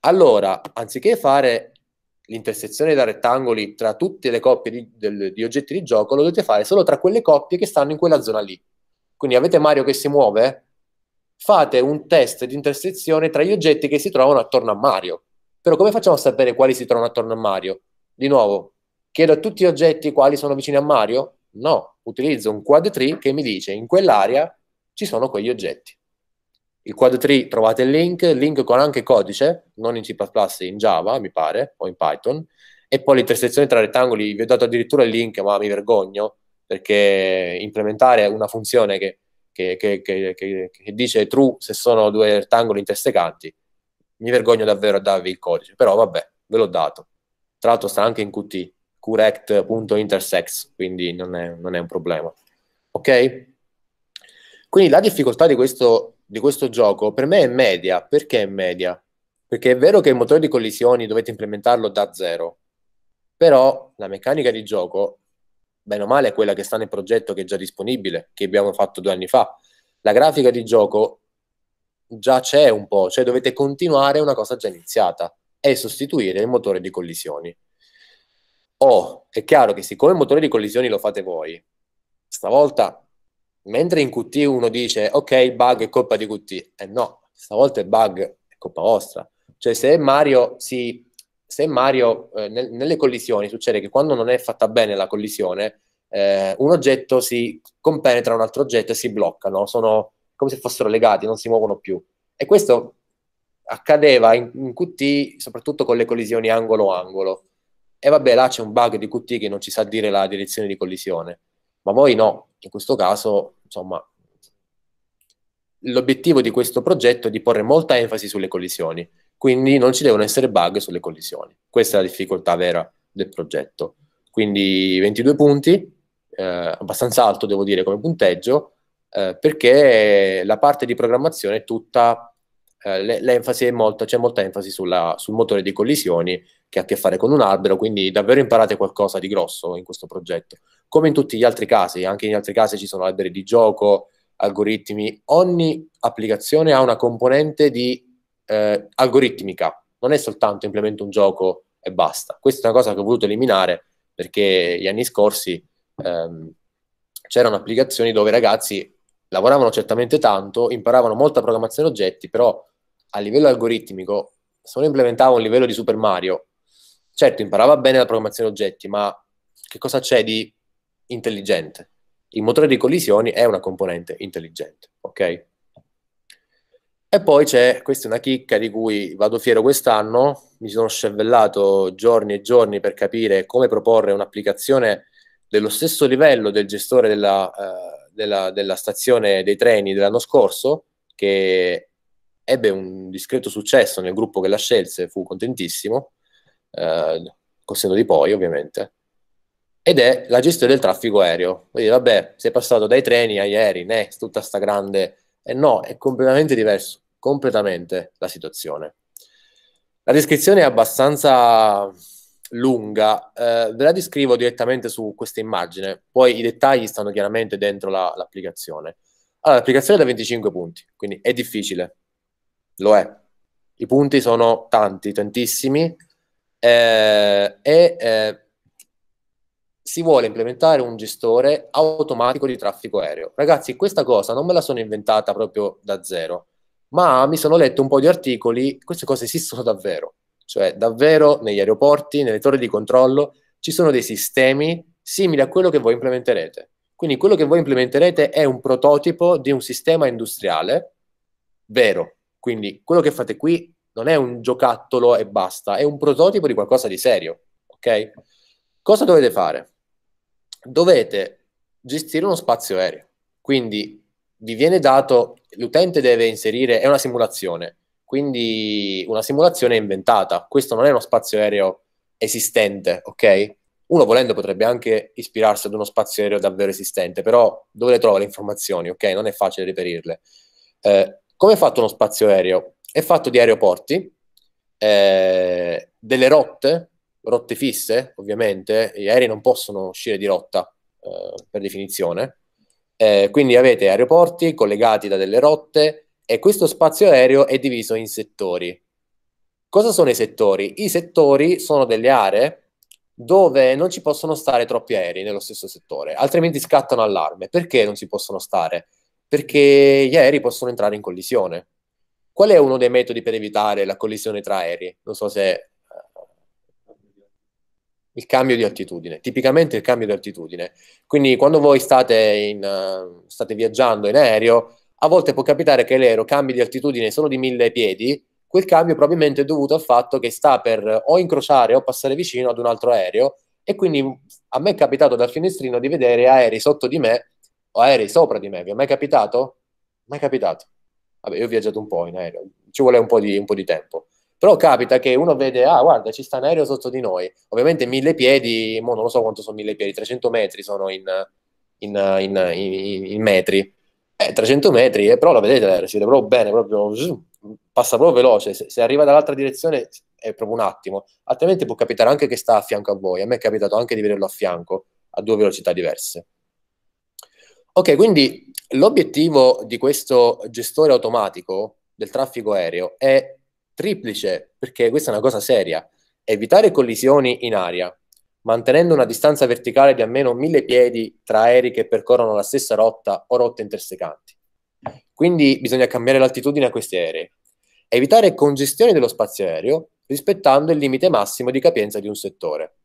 Allora, anziché fare l'intersezione da rettangoli tra tutte le coppie di, del, di, oggetti di gioco, lo dovete fare solo tra quelle coppie che stanno in quella zona lì. Quindi avete Mario che si muove, fate un test di intersezione tra gli oggetti che si trovano attorno a Mario. Però come facciamo a sapere quali si trovano attorno a Mario? Di nuovo, chiedo a tutti gli oggetti quali sono vicini a Mario? No, utilizzo un quad tree che mi dice in quell'area ci sono quegli oggetti. Il Quad 3 trovate il link, link con anche codice, non in C++, in Java mi pare, o in Python, e poi l'intersezione tra rettangoli, vi ho dato addirittura il link, ma mi vergogno, perché implementare una funzione che, che, che, che dice true se sono due rettangoli intersecanti, mi vergogno davvero a darvi il codice, però vabbè, ve l'ho dato. Tra l'altro sta anche in Qt, correct.intersex, quindi non è, non è un problema. Ok? Quindi la difficoltà di questo di questo gioco per me è media. Perché è media? Perché è vero che il motore di collisioni dovete implementarlo da zero, però la meccanica di gioco, bene o male, è quella che sta nel progetto che è già disponibile, che abbiamo fatto due anni fa. La grafica di gioco già c'è un po', cioè dovete continuare una cosa già iniziata e sostituire il motore di collisioni. Oh, è chiaro che siccome il motore di collisioni lo fate voi, stavolta Mentre in QT uno dice ok, il bug è colpa di QT, e eh no, stavolta il bug è colpa vostra. Cioè se Mario, si, se Mario eh, nel, nelle collisioni succede che quando non è fatta bene la collisione, eh, un oggetto si compenetra un altro oggetto e si bloccano, sono come se fossero legati, non si muovono più. E questo accadeva in, in QT soprattutto con le collisioni angolo-angolo. E vabbè, là c'è un bug di QT che non ci sa dire la direzione di collisione, ma voi no, in questo caso, insomma, l'obiettivo di questo progetto è di porre molta enfasi sulle collisioni, quindi non ci devono essere bug sulle collisioni. Questa è la difficoltà vera del progetto. Quindi 22 punti, eh, abbastanza alto devo dire come punteggio, eh, perché la parte di programmazione è tutta, eh, l'enfasi è molta, c'è molta enfasi sulla, sul motore di collisioni che ha a che fare con un albero, quindi davvero imparate qualcosa di grosso in questo progetto come in tutti gli altri casi, anche in altri casi ci sono alberi di gioco, algoritmi, ogni applicazione ha una componente di eh, algoritmica, non è soltanto implemento un gioco e basta. Questa è una cosa che ho voluto eliminare perché gli anni scorsi ehm, c'erano applicazioni dove i ragazzi lavoravano certamente tanto, imparavano molta programmazione oggetti, però a livello algoritmico, se uno implementava un livello di Super Mario, certo imparava bene la programmazione oggetti, ma che cosa c'è di intelligente. Il motore di collisioni è una componente intelligente, ok? E poi c'è, questa è una chicca di cui vado fiero quest'anno, mi sono scervellato giorni e giorni per capire come proporre un'applicazione dello stesso livello del gestore della, uh, della, della stazione dei treni dell'anno scorso, che ebbe un discreto successo nel gruppo che la scelse, fu contentissimo, eh, col senno di poi ovviamente, ed è la gestione del traffico aereo. Quindi, vabbè, sei passato dai treni agli aerei, né, tutta sta grande... E no, è completamente diverso, completamente la situazione. La descrizione è abbastanza lunga, eh, ve la descrivo direttamente su questa immagine, poi i dettagli stanno chiaramente dentro la, l'applicazione. Allora, l'applicazione è da 25 punti, quindi è difficile, lo è. I punti sono tanti, tantissimi, eh, e eh, si vuole implementare un gestore automatico di traffico aereo. Ragazzi, questa cosa non me la sono inventata proprio da zero, ma mi sono letto un po' di articoli, queste cose esistono davvero, cioè davvero negli aeroporti, nelle torri di controllo, ci sono dei sistemi simili a quello che voi implementerete. Quindi quello che voi implementerete è un prototipo di un sistema industriale vero. Quindi quello che fate qui non è un giocattolo e basta, è un prototipo di qualcosa di serio, ok? Cosa dovete fare? dovete gestire uno spazio aereo. Quindi vi viene dato, l'utente deve inserire, è una simulazione, quindi una simulazione inventata. Questo non è uno spazio aereo esistente, ok? Uno volendo potrebbe anche ispirarsi ad uno spazio aereo davvero esistente, però dove le trova le informazioni, ok? Non è facile reperirle. Eh, come è fatto uno spazio aereo? È fatto di aeroporti, eh, delle rotte rotte fisse, ovviamente, gli aerei non possono uscire di rotta eh, per definizione, eh, quindi avete aeroporti collegati da delle rotte e questo spazio aereo è diviso in settori. Cosa sono i settori? I settori sono delle aree dove non ci possono stare troppi aerei nello stesso settore, altrimenti scattano allarme. Perché non si possono stare? Perché gli aerei possono entrare in collisione. Qual è uno dei metodi per evitare la collisione tra aerei? Non so se il cambio di altitudine, tipicamente il cambio di altitudine. Quindi quando voi state, in, uh, state viaggiando in aereo, a volte può capitare che l'aereo cambi di altitudine solo di mille piedi, quel cambio probabilmente è dovuto al fatto che sta per o incrociare o passare vicino ad un altro aereo e quindi a me è capitato dal finestrino di vedere aerei sotto di me o aerei sopra di me. Vi è mai capitato? Mai capitato. Vabbè, io ho viaggiato un po' in aereo, ci vuole un po' di, un po di tempo. Però capita che uno vede, ah guarda, ci sta un aereo sotto di noi. Ovviamente mille piedi, mo non lo so quanto sono mille piedi, 300 metri sono in, in, in, in metri. Eh, 300 metri, eh, però lo vedete l'aereo, si vede proprio bene, proprio, passa proprio veloce. Se, se, arriva dall'altra direzione è proprio un attimo. Altrimenti può capitare anche che sta a fianco a voi. A me è capitato anche di vederlo a fianco, a due velocità diverse. Ok, quindi l'obiettivo di questo gestore automatico del traffico aereo è triplice, perché questa è una cosa seria. Evitare collisioni in aria, mantenendo una distanza verticale di almeno mille piedi tra aerei che percorrono la stessa rotta o rotte intersecanti. Quindi bisogna cambiare l'altitudine a questi aerei. Evitare congestioni dello spazio aereo rispettando il limite massimo di capienza di un settore.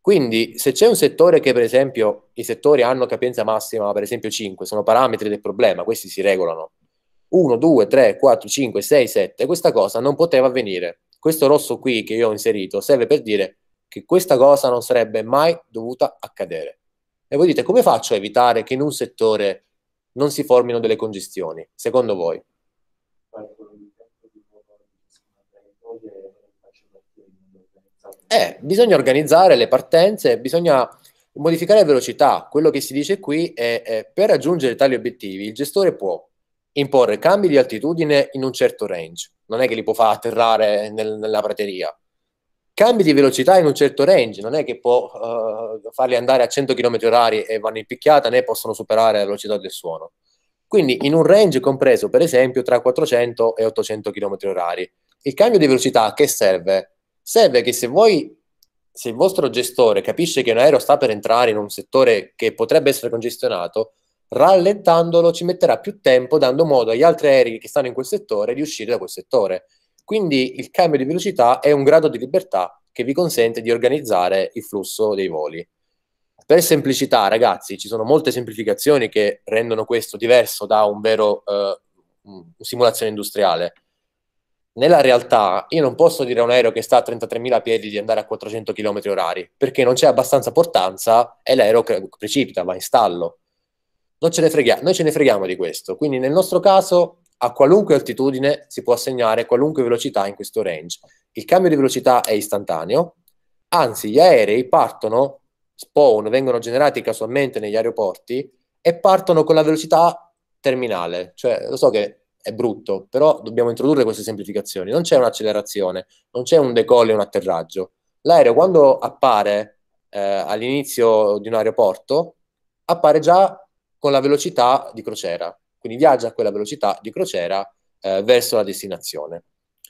Quindi se c'è un settore che per esempio i settori hanno capienza massima, per esempio 5, sono parametri del problema, questi si regolano. 1, 2, 3, 4, 5, 6, 7, questa cosa non poteva avvenire. Questo rosso qui che io ho inserito serve per dire che questa cosa non sarebbe mai dovuta accadere. E voi dite, come faccio a evitare che in un settore non si formino delle congestioni, secondo voi? Eh, bisogna organizzare le partenze, bisogna modificare velocità. Quello che si dice qui è, è per raggiungere tali obiettivi il gestore può imporre cambi di altitudine in un certo range, non è che li può far atterrare nel, nella prateria. Cambi di velocità in un certo range, non è che può uh, farli andare a 100 km/h e vanno in picchiata né possono superare la velocità del suono. Quindi in un range compreso per esempio tra 400 e 800 km/h. Il cambio di velocità a che serve? Serve che se voi se il vostro gestore capisce che un aereo sta per entrare in un settore che potrebbe essere congestionato, rallentandolo ci metterà più tempo dando modo agli altri aerei che stanno in quel settore di uscire da quel settore. Quindi il cambio di velocità è un grado di libertà che vi consente di organizzare il flusso dei voli. Per semplicità, ragazzi, ci sono molte semplificazioni che rendono questo diverso da un vero eh, simulazione industriale. Nella realtà io non posso dire a un aereo che sta a 33.000 piedi di andare a 400 km orari, perché non c'è abbastanza portanza e l'aereo precipita, va in stallo non ce ne freghiamo, noi ce ne freghiamo di questo. Quindi nel nostro caso a qualunque altitudine si può assegnare qualunque velocità in questo range. Il cambio di velocità è istantaneo, anzi gli aerei partono, spawn, vengono generati casualmente negli aeroporti e partono con la velocità terminale. Cioè, lo so che è brutto, però dobbiamo introdurre queste semplificazioni. Non c'è un'accelerazione, non c'è un decollo e un atterraggio. L'aereo quando appare eh, all'inizio di un aeroporto appare già con la velocità di crociera. Quindi viaggia a quella velocità di crociera eh, verso la destinazione.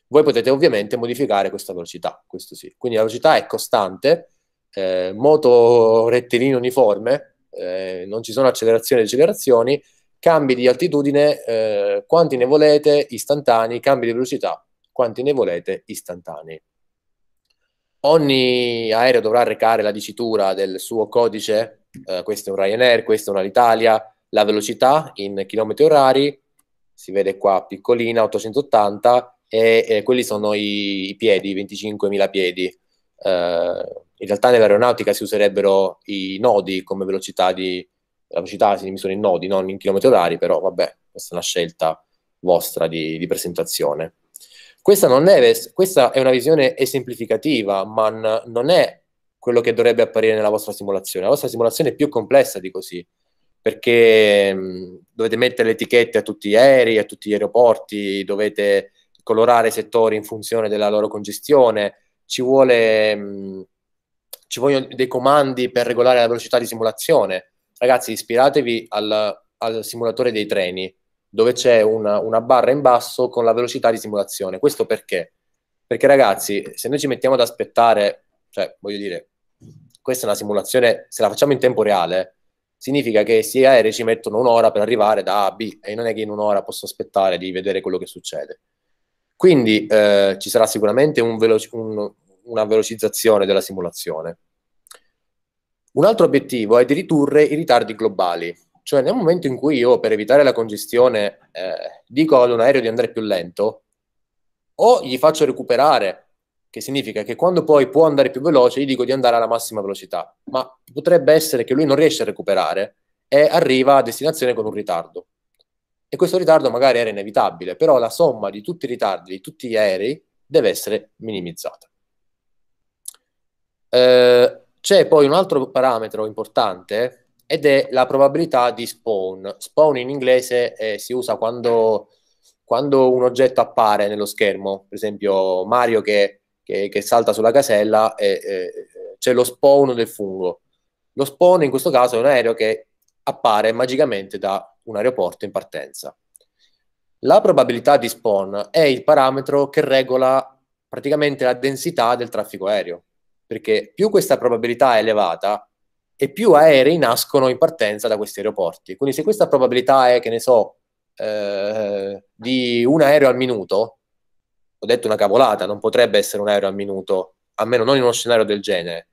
Voi potete ovviamente modificare questa velocità, questo sì. Quindi la velocità è costante, eh, moto rettilineo uniforme, eh, non ci sono accelerazioni e decelerazioni, cambi di altitudine eh, quanti ne volete istantanei, cambi di velocità quanti ne volete istantanei. Ogni aereo dovrà recare la dicitura del suo codice eh, questo è un Ryanair, questo è un Alitalia, la velocità in chilometri orari, si vede qua piccolina, 880, e, e quelli sono i, i piedi, 25.000 piedi. Eh, in realtà nell'aeronautica si userebbero i nodi come velocità di... La velocità si misura in nodi, non in chilometri orari, però vabbè, questa è una scelta vostra di, di presentazione. Questa, è, questa è, una visione esemplificativa, ma non è quello che dovrebbe apparire nella vostra simulazione. La vostra simulazione è più complessa di così, perché mh, mm, dovete mettere le etichette a tutti gli aerei, a tutti gli aeroporti, dovete colorare i settori in funzione della loro congestione, ci, vuole, mh, mm, ci vogliono dei comandi per regolare la velocità di simulazione. Ragazzi, ispiratevi al, al simulatore dei treni, dove c'è una, una barra in basso con la velocità di simulazione. Questo perché? Perché ragazzi, se noi ci mettiamo ad aspettare, cioè voglio dire, questa è una simulazione, se la facciamo in tempo reale, significa che sia aerei ci mettono un'ora per arrivare da A a B e non è che in un'ora posso aspettare di vedere quello che succede. Quindi eh, ci sarà sicuramente un veloci- un, una velocizzazione della simulazione. Un altro obiettivo è di ridurre i ritardi globali, cioè nel momento in cui io per evitare la congestione eh, dico ad un aereo di andare più lento, o gli faccio recuperare che significa che quando poi può andare più veloce, gli dico di andare alla massima velocità, ma potrebbe essere che lui non riesce a recuperare e arriva a destinazione con un ritardo. E questo ritardo magari era inevitabile, però la somma di tutti i ritardi di tutti gli aerei deve essere minimizzata. Eh, c'è poi un altro parametro importante ed è la probabilità di spawn. Spawn in inglese eh, si usa quando, quando un oggetto appare nello schermo, per esempio Mario che che, che salta sulla casella e, e c'è lo spawn del fungo. Lo spawn in questo caso è un aereo che appare magicamente da un aeroporto in partenza. La probabilità di spawn è il parametro che regola praticamente la densità del traffico aereo, perché più questa probabilità è elevata e più aerei nascono in partenza da questi aeroporti. Quindi se questa probabilità è, che ne so, eh, di un aereo al minuto, ho detto una cavolata, non potrebbe essere un aereo al minuto, almeno non in uno scenario del genere.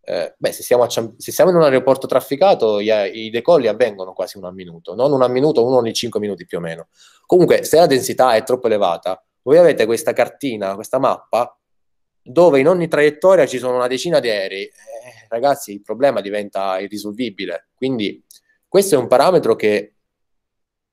Eh, beh, se siamo, Ciamp- se siamo, in un aeroporto trafficato, gli, i decolli avvengono quasi uno al minuto, non uno al minuto, uno ogni 5 minuti più o meno. Comunque, se la densità è troppo elevata, voi avete questa cartina, questa mappa, dove in ogni traiettoria ci sono una decina di aerei. Eh, ragazzi, il problema diventa irrisolvibile. Quindi, questo è un parametro che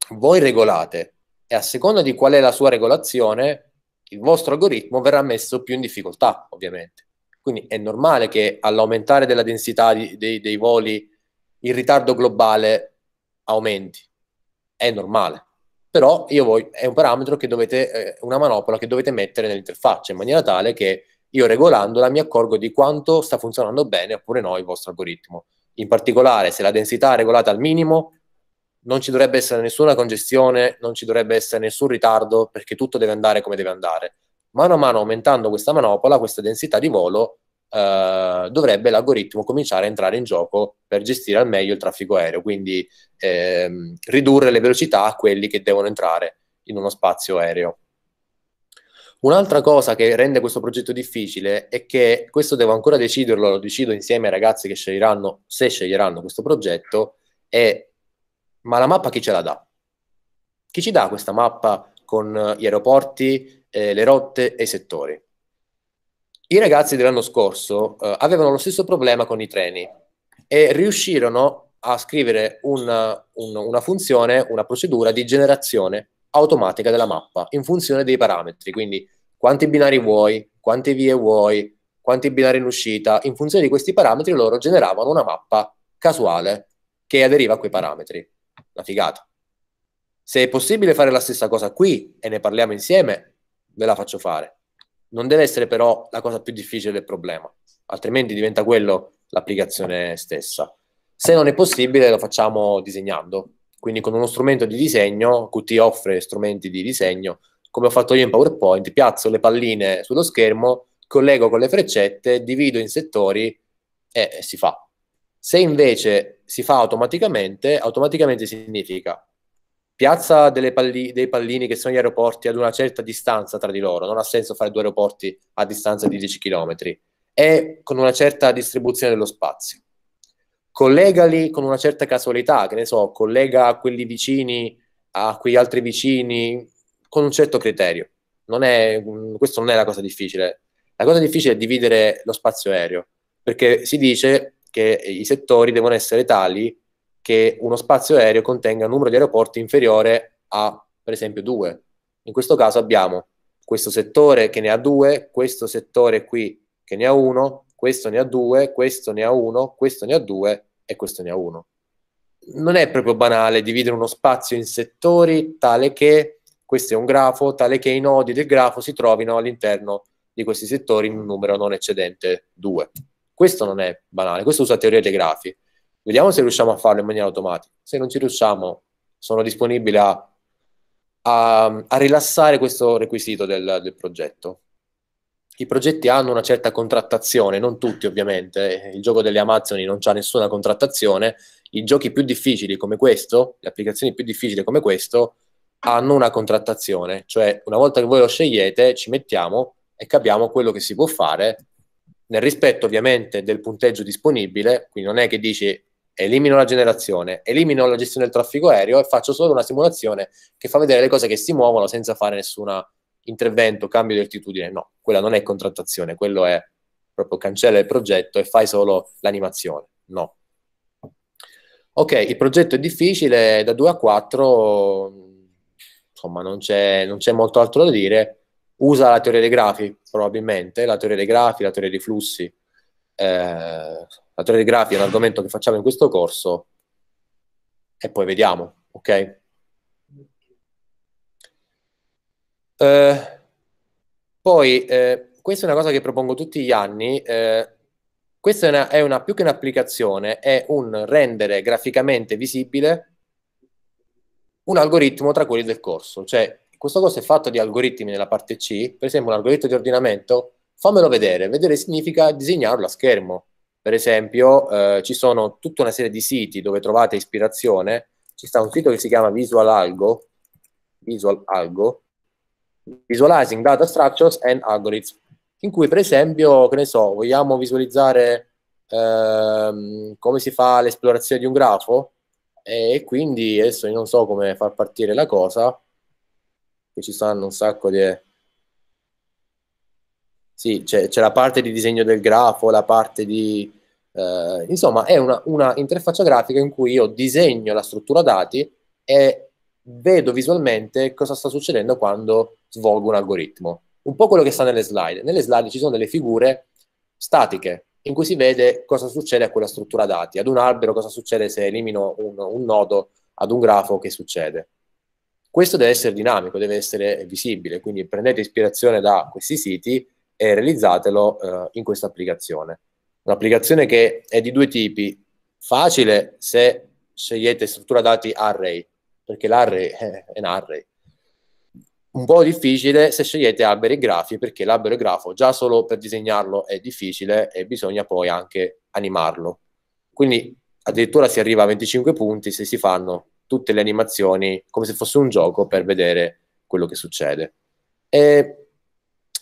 voi regolate e a seconda di qual è la sua regolazione, il vostro algoritmo verrà messo più in difficoltà, ovviamente. Quindi è normale che all'aumentare della densità di, dei, dei voli il ritardo globale aumenti. È normale. Però voglio, è un parametro che dovete, eh, una manopola che dovete mettere nell'interfaccia in maniera tale che io regolandola mi accorgo di quanto sta funzionando bene oppure no il vostro algoritmo. In particolare, se la densità è regolata al minimo, non ci dovrebbe essere nessuna congestione, non ci dovrebbe essere nessun ritardo, perché tutto deve andare come deve andare. Mano a mano aumentando questa manopola, questa densità di volo, eh, dovrebbe l'algoritmo cominciare a entrare in gioco per gestire al meglio il traffico aereo, quindi ehm, ridurre le velocità a quelli che devono entrare in uno spazio aereo. Un'altra cosa che rende questo progetto difficile è che questo devo ancora deciderlo, lo decido insieme ai ragazzi che sceglieranno, se sceglieranno questo progetto, è ma la mappa chi ce la dà? Chi ci dà questa mappa con eh, gli aeroporti, eh, le rotte e i settori? I ragazzi dell'anno scorso eh, avevano lo stesso problema con i treni e riuscirono a scrivere una, un, una funzione, una procedura di generazione automatica della mappa in funzione dei parametri, quindi quanti binari vuoi, quante vie vuoi, quanti binari in uscita, in funzione di questi parametri loro generavano una mappa casuale che aderiva a quei parametri una figata. Se è possibile fare la stessa cosa qui e ne parliamo insieme, ve la faccio fare. Non deve essere però la cosa più difficile del problema, altrimenti diventa quello l'applicazione stessa. Se non è possibile, lo facciamo disegnando. Quindi con uno strumento di disegno, Qt offre strumenti di disegno, come ho fatto io in PowerPoint, piazzo le palline sullo schermo, collego con le freccette, divido in settori e si fa. Se invece si fa automaticamente, automaticamente significa piazza palli- dei pallini che sono gli aeroporti ad una certa distanza tra di loro, non ha senso fare due aeroporti a distanza di 10 km, e con una certa distribuzione dello spazio. Collegali con una certa casualità, che ne so, collega quelli vicini a quegli altri vicini con un certo criterio. Non è, questo non è la cosa difficile. La cosa difficile è dividere lo spazio aereo, perché si dice che i settori devono essere tali che uno spazio aereo contenga un numero di aeroporti inferiore a, per esempio, due. In questo caso abbiamo questo settore che ne ha due, questo settore qui che ne ha uno, questo ne ha due, questo ne ha uno, questo ne ha due e questo ne ha uno. Non è proprio banale dividere uno spazio in settori tale che, questo è un grafo, tale che i nodi del grafo si trovino all'interno di questi settori in un numero non eccedente 2. Questo non è banale, questo usa teoria dei grafi. Vediamo se riusciamo a farlo in maniera automatica. Se non ci riusciamo, sono disponibile a, a, a rilassare questo requisito del, del progetto i progetti hanno una certa contrattazione, non tutti ovviamente, il gioco delle Amazzoni non ha nessuna contrattazione, i giochi più difficili come questo, le applicazioni più difficili come questo, hanno una contrattazione, cioè una volta che voi lo scegliete ci mettiamo e capiamo quello che si può fare nel rispetto ovviamente del punteggio disponibile, quindi non è che dici elimino la generazione, elimino la gestione del traffico aereo e faccio solo una simulazione che fa vedere le cose che si muovono senza fare nessun intervento, cambio di altitudine, no, quella non è contrattazione, quello è proprio cancella il progetto e fai solo l'animazione, no. Ok, il progetto è difficile, da 2 a 4, insomma, non c'è, non c'è molto altro da dire, usa la teoria dei grafi, probabilmente, la teoria dei grafi, la teoria dei flussi. Eh, la teoria dei grafi è un argomento che facciamo in questo corso e poi vediamo, ok? Eh, poi, eh, questa è una cosa che propongo tutti gli anni, eh, questa è, una, è una, più che un'applicazione, è un rendere graficamente visibile un algoritmo tra quelli del corso, cioè questo cosa è fatto di algoritmi nella parte C, per esempio un algoritmo di ordinamento, fammelo vedere, vedere significa disegnarlo a schermo. Per esempio eh, ci sono tutta una serie di siti dove trovate ispirazione, ci sta un sito che si chiama Visual Algo, Visual Algo, Visualizing Data Structures and Algorithms, in cui per esempio, che ne so, vogliamo visualizzare ehm, come si fa l'esplorazione di un grafo e quindi adesso io non so come far partire la cosa, che ci stanno un sacco di... Eh, sì, c'è, la parte di disegno del grafo, la parte di... Eh, insomma, è una, una interfaccia grafica in cui io disegno la struttura dati e vedo visualmente cosa sta succedendo quando svolgo un algoritmo. Un po' quello che sta nelle slide. Nelle slide ci sono delle figure statiche in cui si vede cosa succede a quella struttura dati. Ad un albero cosa succede se elimino un, un nodo, ad un grafo che succede. Questo deve essere dinamico, deve essere visibile, quindi prendete ispirazione da questi siti e realizzatelo eh, in questa applicazione. Un'applicazione che è di due tipi, facile se scegliete struttura dati array, perché l'array è un array. Un po' difficile se scegliete alberi e grafi, perché l'albero e grafo già solo per disegnarlo è difficile e bisogna poi anche animarlo. Quindi addirittura si arriva a 25 punti se si fanno tutte le animazioni come se fosse un gioco per vedere quello che succede. E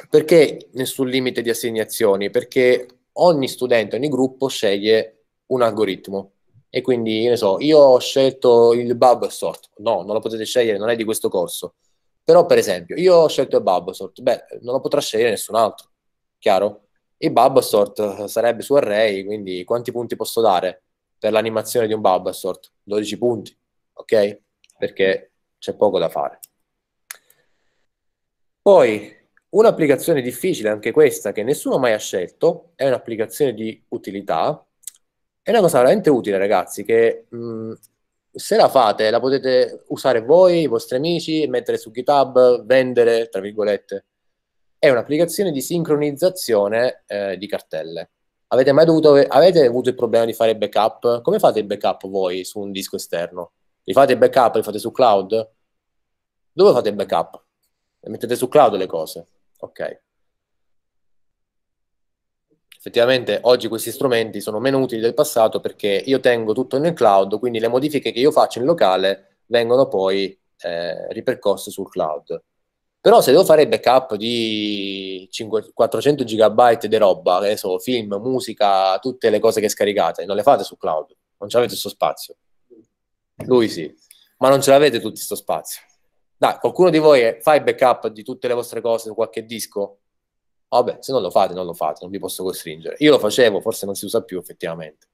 perché nessun limite di assegnazioni? Perché ogni studente, ogni gruppo sceglie un algoritmo. E quindi, ne so, io ho scelto il Bubblesort. No, non lo potete scegliere, non è di questo corso. Però, per esempio, io ho scelto il Bubblesort. Beh, non lo potrà scegliere nessun altro. Chiaro? Il Bubblesort sarebbe su array, quindi quanti punti posso dare per l'animazione di un Bubblesort? 12 punti ok? Perché c'è poco da fare. Poi, un'applicazione difficile, anche questa, che nessuno mai ha scelto, è un'applicazione di utilità, è una cosa veramente utile, ragazzi, che mh, mm, se la fate la potete usare voi, i vostri amici, mettere su GitHub, vendere, tra virgolette. È un'applicazione di sincronizzazione eh, di cartelle. Avete mai dovuto, avete avuto il problema di fare backup? Come fate il backup voi su un disco esterno? Li fate backup, li fate su cloud? Dove fate il backup? Le mettete su cloud le cose. Ok. Effettivamente oggi questi strumenti sono meno utili del passato perché io tengo tutto nel cloud, quindi le modifiche che io faccio in locale vengono poi eh, ripercosse sul cloud. Però se devo fare backup di 5, 400 GB di roba, adesso film, musica, tutte le cose che scaricate, non le fate su cloud, non avete questo spazio. Lui sì, ma non ce l'avete tutto questo spazio. Dai, qualcuno di voi fa il backup di tutte le vostre cose su qualche disco? Vabbè, se non lo fate, non lo fate, non vi posso costringere. Io lo facevo, forse non si usa più effettivamente.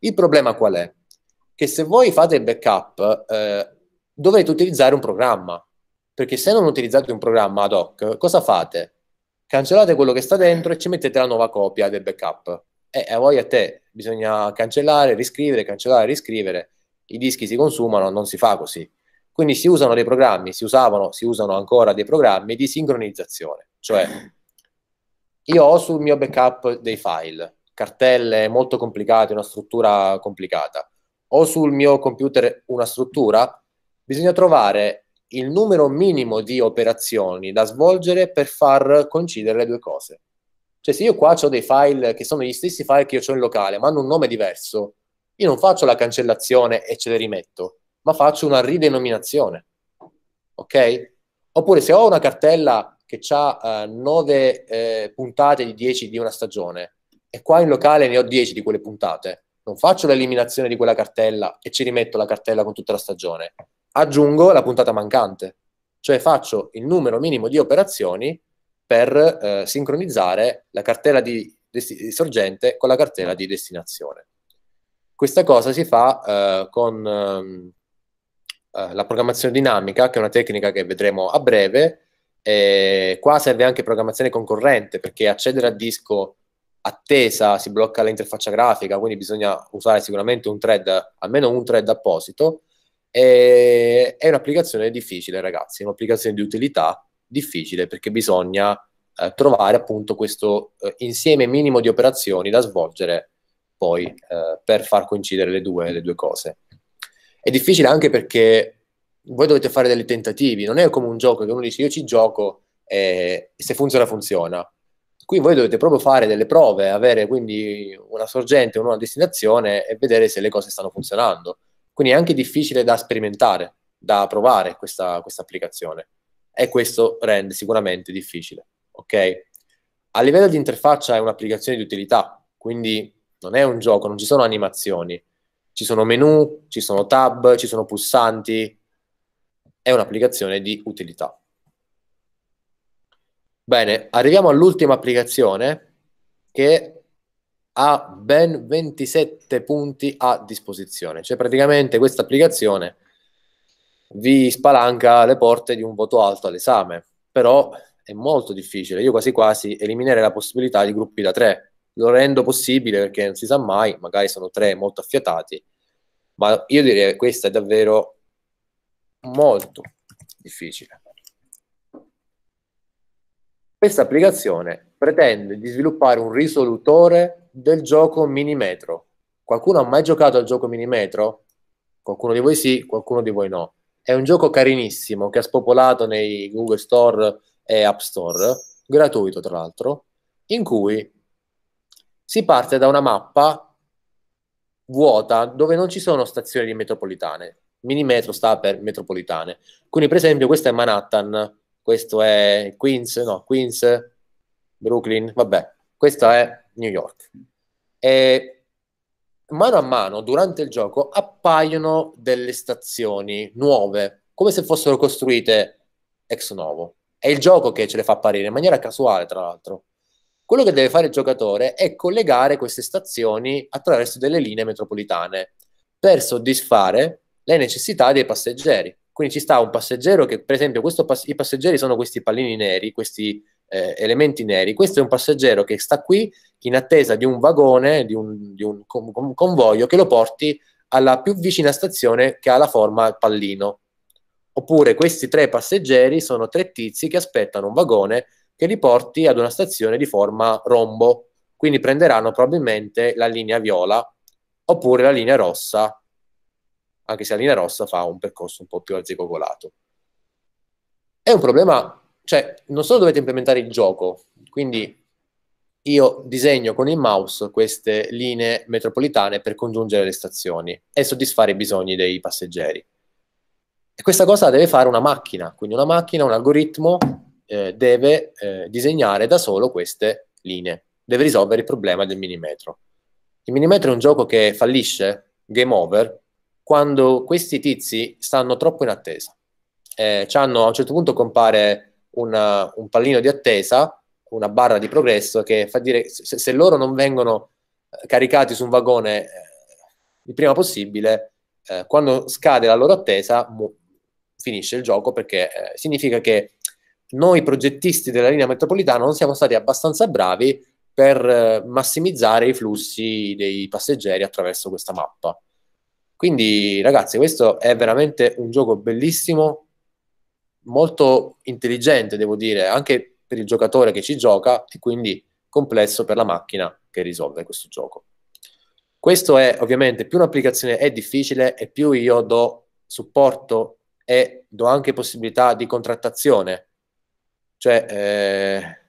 Il problema qual è? Che se voi fate il backup, eh, dovete utilizzare un programma. Perché se non utilizzate un programma ad hoc, cosa fate? Cancellate quello che sta dentro e ci mettete la nuova copia del backup. E eh, a eh, voi a te bisogna cancellare, riscrivere, cancellare, riscrivere i dischi si consumano, non si fa così. Quindi si usano dei programmi, si usavano, si usano ancora dei programmi di sincronizzazione, cioè io ho sul mio backup dei file, cartelle molto complicate, una struttura complicata, ho sul mio computer una struttura, bisogna trovare il numero minimo di operazioni da svolgere per far coincidere le due cose. Cioè se io qua ho dei file che sono gli stessi file che io ho in locale, ma hanno un nome diverso, io non faccio la cancellazione e ce le rimetto, ma faccio una ridenominazione. Ok? Oppure se ho una cartella che ha eh, 9 eh, puntate di 10 di una stagione e qua in locale ne ho 10 di quelle puntate, non faccio l'eliminazione di quella cartella e ci rimetto la cartella con tutta la stagione, aggiungo la puntata mancante, cioè faccio il numero minimo di operazioni per eh, sincronizzare la cartella di, di sorgente con la cartella di destinazione. Questa cosa si fa eh, con ehm, eh, la programmazione dinamica, che è una tecnica che vedremo a breve. E qua serve anche programmazione concorrente, perché accedere a disco attesa si blocca l'interfaccia grafica, quindi bisogna usare sicuramente un thread, almeno un thread apposito. E è un'applicazione difficile, ragazzi, è un'applicazione di utilità difficile perché bisogna eh, trovare appunto questo eh, insieme minimo di operazioni da svolgere poi eh, per far coincidere le due, le due cose. È difficile anche perché voi dovete fare dei tentativi, non è come un gioco che uno dice io ci gioco e se funziona funziona. Qui voi dovete proprio fare delle prove, avere quindi una sorgente, una destinazione e vedere se le cose stanno funzionando. Quindi è anche difficile da sperimentare, da provare questa, applicazione e questo rende sicuramente difficile. Ok? A livello di interfaccia è un'applicazione di utilità, quindi non è un gioco, non ci sono animazioni, ci sono menu, ci sono tab, ci sono pulsanti, è un'applicazione di utilità. Bene, arriviamo all'ultima applicazione che ha ben 27 punti a disposizione, cioè praticamente questa applicazione vi spalanca le porte di un voto alto all'esame, però è molto difficile, io quasi quasi eliminerei la possibilità di gruppi da tre, lo rendo possibile perché non si sa mai, magari sono tre molto affiatati, ma io direi che questa è davvero molto difficile. Questa applicazione pretende di sviluppare un risolutore del gioco Minimetro. Qualcuno ha mai giocato al gioco Minimetro? Qualcuno di voi sì, qualcuno di voi no. È un gioco carinissimo che ha spopolato nei Google Store e App Store, gratuito tra l'altro, in cui si parte da una mappa vuota dove non ci sono stazioni di metropolitane. Minimetro sta per metropolitane. Quindi, per esempio, questa è Manhattan, questo è Queens, no, Queens, Brooklyn, vabbè, questa è New York. E mano a mano, durante il gioco, appaiono delle stazioni nuove, come se fossero costruite ex novo. È il gioco che ce le fa apparire in maniera casuale, tra l'altro. Quello che deve fare il giocatore è collegare queste stazioni attraverso delle linee metropolitane per soddisfare le necessità dei passeggeri. Quindi ci sta un passeggero che, per esempio, pass- i passeggeri sono questi pallini neri, questi eh, elementi neri. Questo è un passeggero che sta qui in attesa di un vagone, di un, di un con- convoglio che lo porti alla più vicina stazione che ha la forma pallino. Oppure questi tre passeggeri sono tre tizi che aspettano un vagone che li porti ad una stazione di forma rombo. Quindi prenderanno probabilmente la linea viola oppure la linea rossa, anche se la linea rossa fa un percorso un po' più arzigogolato. È un problema, cioè non solo dovete implementare il gioco, quindi io disegno con il mouse queste linee metropolitane per congiungere le stazioni e soddisfare i bisogni dei passeggeri. E questa cosa la deve fare una macchina, quindi una macchina, un algoritmo eh, deve eh, disegnare da solo queste linee, deve risolvere il problema del minimetro. Il minimetro è un gioco che fallisce, game over, quando questi tizi stanno troppo in attesa. Eh, a un certo punto compare una, un pallino di attesa, una barra di progresso che fa dire se, se loro non vengono eh, caricati su un vagone eh, il prima possibile, eh, quando scade la loro attesa mu- finisce il gioco perché eh, significa che noi progettisti della linea metropolitana non siamo stati abbastanza bravi per eh, massimizzare i flussi dei passeggeri attraverso questa mappa. Quindi ragazzi, questo è veramente un gioco bellissimo, molto intelligente, devo dire, anche per il giocatore che ci gioca e quindi complesso per la macchina che risolve questo gioco. Questo è ovviamente più un'applicazione è difficile e più io do supporto e do anche possibilità di contrattazione cioè, eh,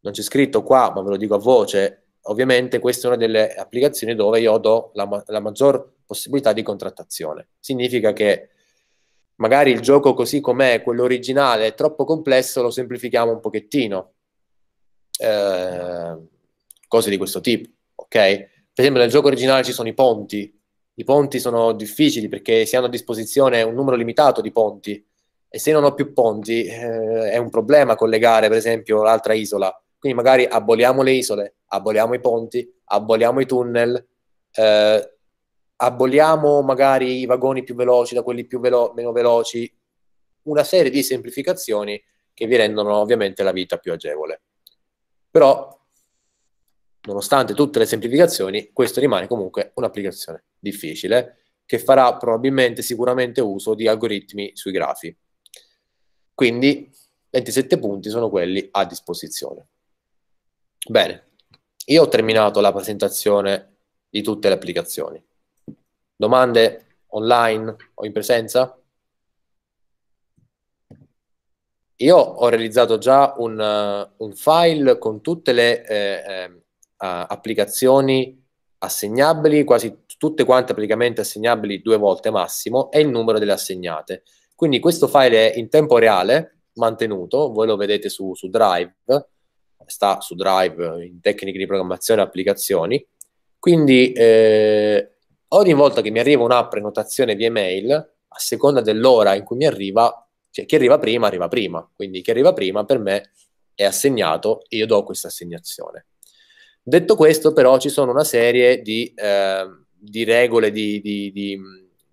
non c'è scritto qua, ma ve lo dico a voce, ovviamente questa è una delle applicazioni dove io do la, la maggior possibilità di contrattazione. Significa che magari il gioco così com'è, quello originale, è troppo complesso, lo semplifichiamo un pochettino. Eh, cose di questo tipo, ok? Per esempio nel gioco originale ci sono i ponti, i ponti sono difficili perché si hanno a disposizione un numero limitato di ponti, e se non ho più ponti eh, è un problema collegare per esempio l'altra isola. Quindi magari aboliamo le isole, aboliamo i ponti, aboliamo i tunnel, eh, aboliamo magari i vagoni più veloci da quelli velo- meno veloci, una serie di semplificazioni che vi rendono ovviamente la vita più agevole. Però, nonostante tutte le semplificazioni, questo rimane comunque un'applicazione difficile che farà probabilmente sicuramente uso di algoritmi sui grafi. Quindi 27 punti sono quelli a disposizione. Bene, io ho terminato la presentazione di tutte le applicazioni. Domande online o in presenza? Io ho realizzato già un, uh, un file con tutte le eh, uh, applicazioni assegnabili, quasi tutte quante praticamente assegnabili due volte massimo, e il numero delle assegnate. Quindi questo file è in tempo reale, mantenuto, voi lo vedete su, su Drive, sta su Drive in tecniche di programmazione e applicazioni. Quindi eh, ogni volta che mi arriva una prenotazione via mail, a seconda dell'ora in cui mi arriva, cioè chi arriva prima arriva prima, quindi chi arriva prima per me è assegnato e io do questa assegnazione. Detto questo, però, ci sono una serie di, eh, di regole, di, di, di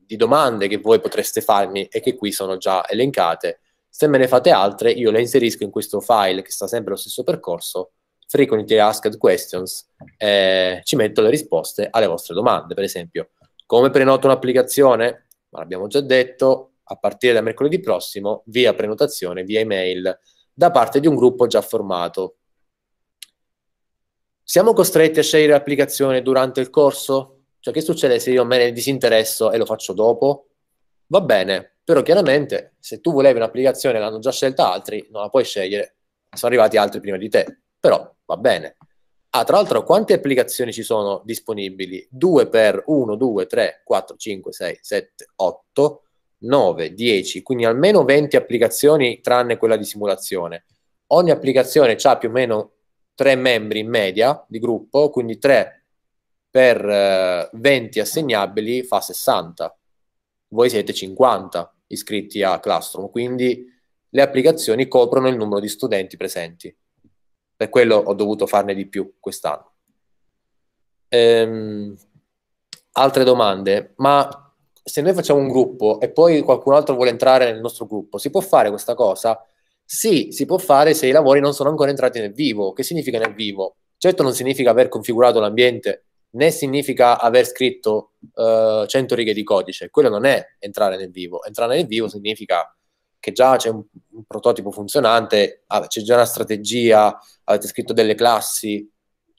di domande che voi potreste farmi e che qui sono già elencate. Se me ne fate altre, io le inserisco in questo file che sta sempre lo stesso percorso, Frequently Asked Questions, eh, ci metto le risposte alle vostre domande. Per esempio, come prenoto un'applicazione? Ma l'abbiamo già detto, a partire da mercoledì prossimo, via prenotazione, via email, da parte di un gruppo già formato. Siamo costretti a scegliere l'applicazione durante il corso? Cioè, che succede se io me ne disinteresso e lo faccio dopo? Va bene, però chiaramente se tu volevi un'applicazione e l'hanno già scelta altri, non la puoi scegliere. Sono arrivati altri prima di te, però va bene. Ah, tra l'altro, quante applicazioni ci sono disponibili? 2 per 1, 2, 3, 4, 5, 6, 7, 8, 9, 10, quindi almeno 20 applicazioni tranne quella di simulazione. Ogni applicazione ha più o meno 3 membri in media di gruppo, quindi 3 per 20 eh, assegnabili fa 60, voi siete 50 iscritti a Classroom, quindi le applicazioni coprono il numero di studenti presenti. Per quello ho dovuto farne di più quest'anno. Ehm, altre domande? Ma se noi facciamo un gruppo e poi qualcun altro vuole entrare nel nostro gruppo, si può fare questa cosa? Sì, si può fare se i lavori non sono ancora entrati nel vivo. Che significa nel vivo? Certo non significa aver configurato l'ambiente né significa aver scritto uh, eh, 100 righe di codice, quello non è entrare nel vivo, entrare nel vivo significa che già c'è un, un prototipo funzionante, ah, c'è già una strategia, avete scritto delle classi,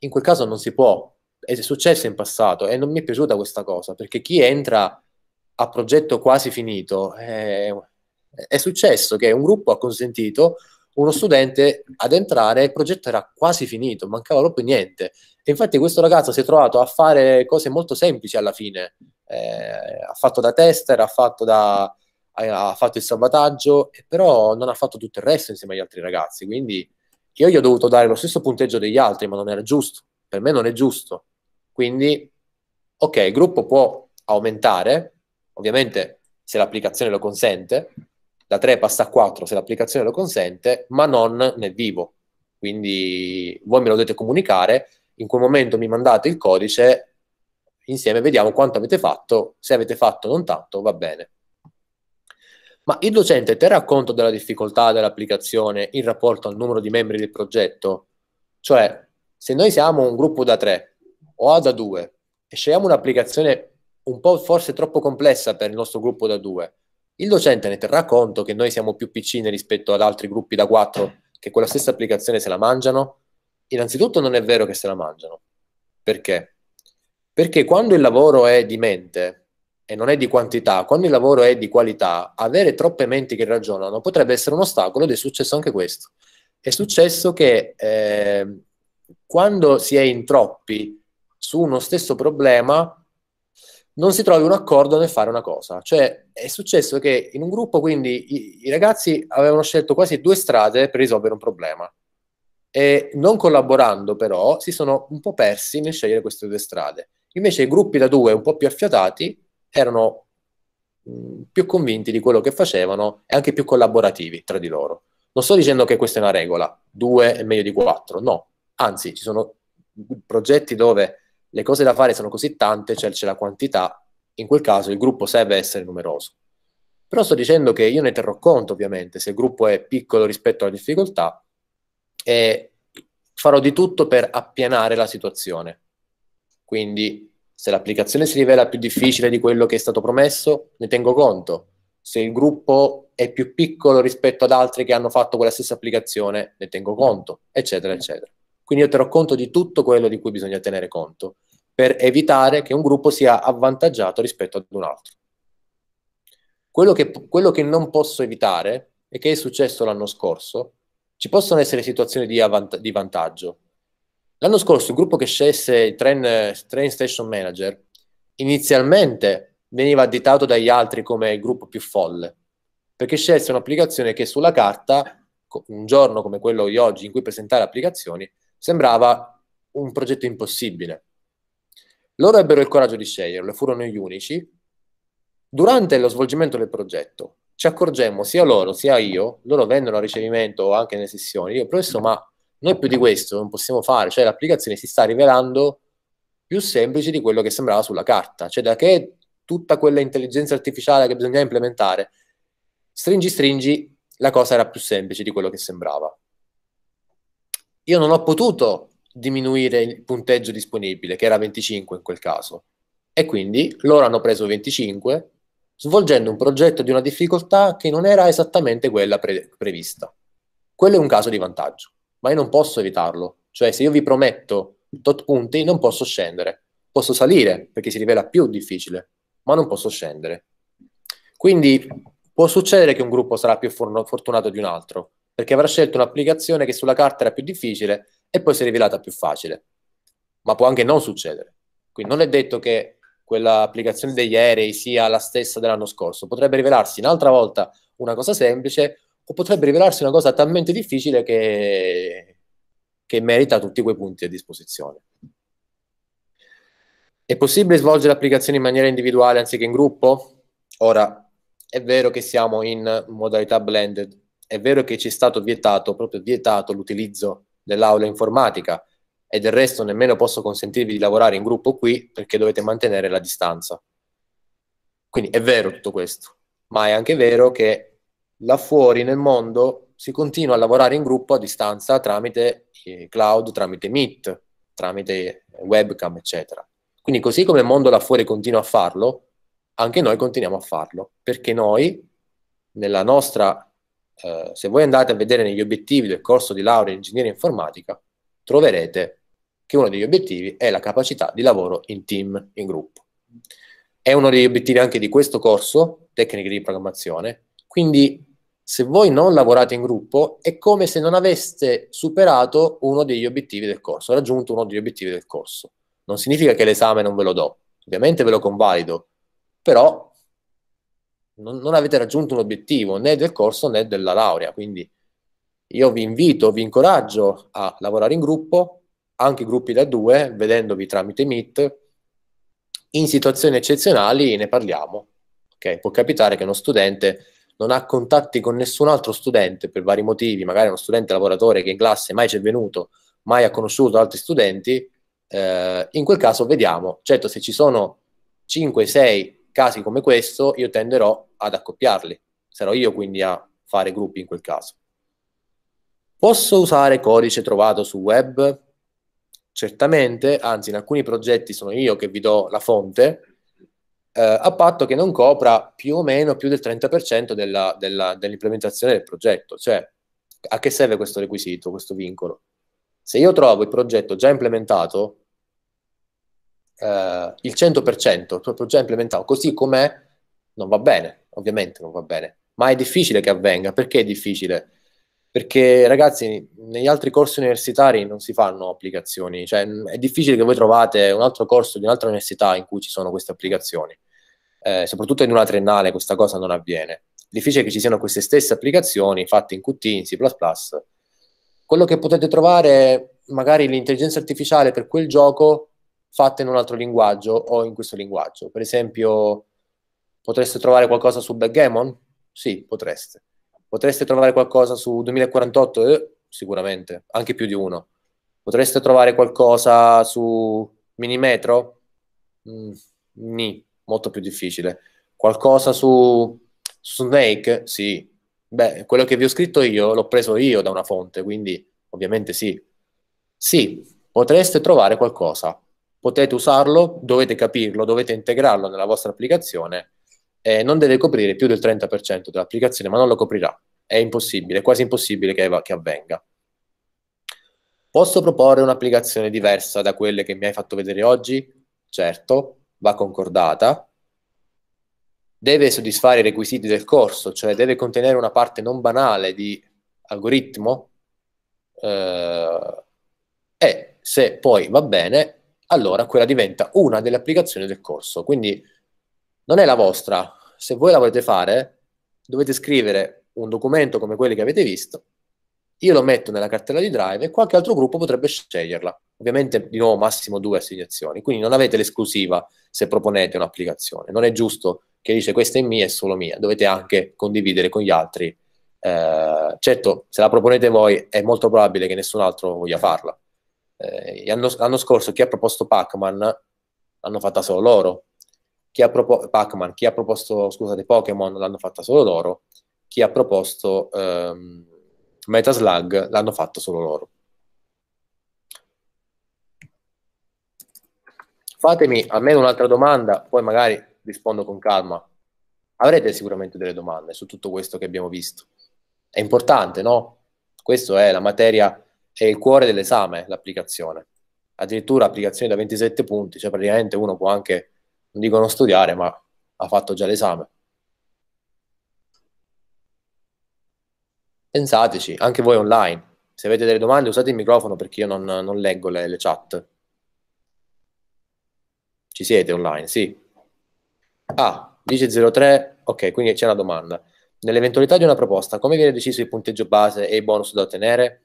in quel caso non si può, è successo in passato e non mi è piaciuta questa cosa, perché chi entra a progetto quasi finito è, eh, è successo che un gruppo ha consentito uno studente ad entrare il progetto era quasi finito, mancava proprio niente. E infatti questo ragazzo si è trovato a fare cose molto semplici alla fine, eh, ha fatto da tester, ha fatto, da, eh, ha fatto il salvataggio, però non ha fatto tutto il resto insieme agli altri ragazzi, quindi io gli ho dovuto dare lo stesso punteggio degli altri, ma non era giusto, per me non è giusto. Quindi, ok, il gruppo può aumentare, ovviamente se l'applicazione lo consente, da 3 passa a 4 se l'applicazione lo consente, ma non nel vivo. Quindi voi me lo dovete comunicare, in quel momento mi mandate il codice, insieme vediamo quanto avete fatto, se avete fatto non tanto va bene. Ma il docente te conto della difficoltà dell'applicazione in rapporto al numero di membri del progetto? Cioè, se noi siamo un gruppo da 3 o da 2 e scegliamo un'applicazione un po' forse troppo complessa per il nostro gruppo da 2, il docente ne terrà conto che noi siamo più piccini rispetto ad altri gruppi da 4 che quella stessa applicazione se la mangiano? Innanzitutto non è vero che se la mangiano. Perché? Perché quando il lavoro è di mente e non è di quantità, quando il lavoro è di qualità, avere troppe menti che ragionano potrebbe essere un ostacolo ed è successo anche questo. È successo che eh, quando si è in troppi su uno stesso problema, non si trovi un accordo nel fare una cosa. Cioè, è successo che in un gruppo, quindi, i, i ragazzi avevano scelto quasi due strade per risolvere un problema. E non collaborando, però, si sono un po' persi nel scegliere queste due strade. Invece i gruppi da due, un po' più affiatati, erano mm, più convinti di quello che facevano e anche più collaborativi tra di loro. Non sto dicendo che questa è una regola, due è meglio di quattro, no. Anzi, ci sono progetti dove le cose da fare sono così tante, cioè c'è la quantità, in quel caso il gruppo serve essere numeroso. Però sto dicendo che io ne terrò conto ovviamente, se il gruppo è piccolo rispetto alla difficoltà, e farò di tutto per appianare la situazione. Quindi se l'applicazione si rivela più difficile di quello che è stato promesso, ne tengo conto. Se il gruppo è più piccolo rispetto ad altri che hanno fatto quella stessa applicazione, ne tengo conto, eccetera, eccetera. Quindi io terrò conto di tutto quello di cui bisogna tenere conto per evitare che un gruppo sia avvantaggiato rispetto ad un altro. Quello che, quello che non posso evitare, e che è successo l'anno scorso, ci possono essere situazioni di, avant- di vantaggio. L'anno scorso il gruppo che scelse il train, train station manager inizialmente veniva additato dagli altri come il gruppo più folle, perché scelse un'applicazione che sulla carta, un giorno come quello di oggi in cui presentare applicazioni, sembrava un progetto impossibile. Loro ebbero il coraggio di sceglierlo e furono gli unici. Durante lo svolgimento del progetto ci accorgemmo, sia loro sia io, loro vendono a ricevimento o anche nelle sessioni, io professore, ma noi più di questo non possiamo fare, cioè l'applicazione si sta rivelando più semplice di quello che sembrava sulla carta, cioè da che tutta quella intelligenza artificiale che bisognava implementare, stringi stringi, la cosa era più semplice di quello che sembrava. Io non ho potuto diminuire il punteggio disponibile, che era 25 in quel caso. E quindi loro hanno preso 25, svolgendo un progetto di una difficoltà che non era esattamente quella pre- prevista. Quello è un caso di vantaggio, ma io non posso evitarlo. Cioè, se io vi prometto tot punti, non posso scendere. Posso salire, perché si rivela più difficile, ma non posso scendere. Quindi può succedere che un gruppo sarà più fortunato di un altro, perché avrà scelto un'applicazione che sulla carta era più difficile, e poi si è rivelata più facile. Ma può anche non succedere. Quindi non è detto che quell'applicazione degli aerei sia la stessa dell'anno scorso. Potrebbe rivelarsi un'altra volta una cosa semplice o potrebbe rivelarsi una cosa talmente difficile che, che merita tutti quei punti a disposizione. È possibile svolgere l'applicazione in maniera individuale anziché in gruppo? Ora, è vero che siamo in modalità blended, è vero che ci è stato vietato, proprio vietato l'utilizzo dell'aula informatica e del resto nemmeno posso consentirvi di lavorare in gruppo qui perché dovete mantenere la distanza. Quindi è vero tutto questo, ma è anche vero che là fuori nel mondo si continua a lavorare in gruppo a distanza tramite eh, cloud, tramite Meet, tramite webcam, eccetera. Quindi così come il mondo là fuori continua a farlo, anche noi continuiamo a farlo, perché noi nella nostra eh, se voi andate a vedere negli obiettivi del corso di laurea in ingegneria informatica, troverete che uno degli obiettivi è la capacità di lavoro in team, in gruppo. È uno degli obiettivi anche di questo corso, tecniche di programmazione, quindi se voi non lavorate in gruppo è come se non aveste superato uno degli obiettivi del corso, raggiunto uno degli obiettivi del corso. Non significa che l'esame non ve lo do, ovviamente ve lo convalido, però non, non avete raggiunto un obiettivo né del corso né della laurea. Quindi io vi invito, vi incoraggio a lavorare in gruppo, anche gruppi da due, vedendovi tramite Meet. In situazioni eccezionali ne parliamo. Okay? Può capitare che uno studente non ha contatti con nessun altro studente per vari motivi, magari uno studente lavoratore che in classe mai ci è venuto, mai ha conosciuto altri studenti, eh, in quel caso vediamo, certo se ci sono 5, 6, casi come questo io tenderò ad accoppiarli, sarò io quindi a fare gruppi in quel caso. Posso usare codice trovato sul web? Certamente, anzi in alcuni progetti sono io che vi do la fonte, eh, a patto che non copra più o meno più del 30% della, della, dell'implementazione del progetto. Cioè, a che serve questo requisito, questo vincolo? Se io trovo il progetto già implementato, eh, il 100%, proprio già implementato così com'è, non va bene, ovviamente non va bene, ma è difficile che avvenga. Perché è difficile? Perché ragazzi, negli altri corsi universitari non si fanno applicazioni, cioè è difficile che voi trovate un altro corso di un'altra università in cui ci sono queste applicazioni. Eh, soprattutto in una triennale questa cosa non avviene. Difficile che ci siano queste stesse applicazioni fatte in Qt, in C++. Quello che potete trovare magari l'intelligenza artificiale per quel gioco fatta in un altro linguaggio o in questo linguaggio. Per esempio, potreste trovare qualcosa su Backgammon? Sì, potreste. Potreste trovare qualcosa su 2048? Eh, sicuramente, anche più di uno. Potreste trovare qualcosa su Minimetro? Mm, ni, molto più difficile. Qualcosa su, Snake? Sì. Beh, quello che vi ho scritto io l'ho preso io da una fonte, quindi ovviamente sì. Sì, potreste trovare qualcosa, potete usarlo, dovete capirlo, dovete integrarlo nella vostra applicazione eh, non deve coprire più del 30% dell'applicazione, ma non lo coprirà. È impossibile, quasi impossibile che, che avvenga. Posso proporre un'applicazione diversa da quelle che mi hai fatto vedere oggi? Certo, va concordata. Deve soddisfare i requisiti del corso, cioè deve contenere una parte non banale di algoritmo. Eh, e se poi va bene, allora quella diventa una delle applicazioni del corso. Quindi non è la vostra. Se voi la volete fare, dovete scrivere un documento come quelli che avete visto, io lo metto nella cartella di Drive e qualche altro gruppo potrebbe sceglierla. Ovviamente di nuovo massimo due assegnazioni, quindi non avete l'esclusiva se proponete un'applicazione. Non è giusto che dice questa è mia, è solo mia, dovete anche condividere con gli altri. Eh, certo, se la proponete voi è molto probabile che nessun altro voglia farla. Eh, l'anno, l'anno, scorso chi ha proposto Pac-Man l'hanno fatta solo loro. Chi ha, propo- Pac-Man, chi ha proposto, scusate, Pokémon l'hanno fatta solo loro. Chi ha proposto ehm, Metaslug l'hanno fatto solo loro. Fatemi almeno un'altra domanda, poi magari rispondo con calma. Avrete sicuramente delle domande su tutto questo che abbiamo visto. È importante, no? Questa è la materia è il cuore dell'esame l'applicazione. Addirittura applicazioni da 27 punti, cioè praticamente uno può anche, non dico non studiare, ma ha fatto già l'esame. Pensateci, anche voi online. Se avete delle domande usate il microfono perché io non, non leggo le, le chat. Ci siete online? Sì. Ah, dice 03. Ok, quindi c'è una domanda. Nell'eventualità di una proposta, come viene deciso il punteggio base e i bonus da ottenere?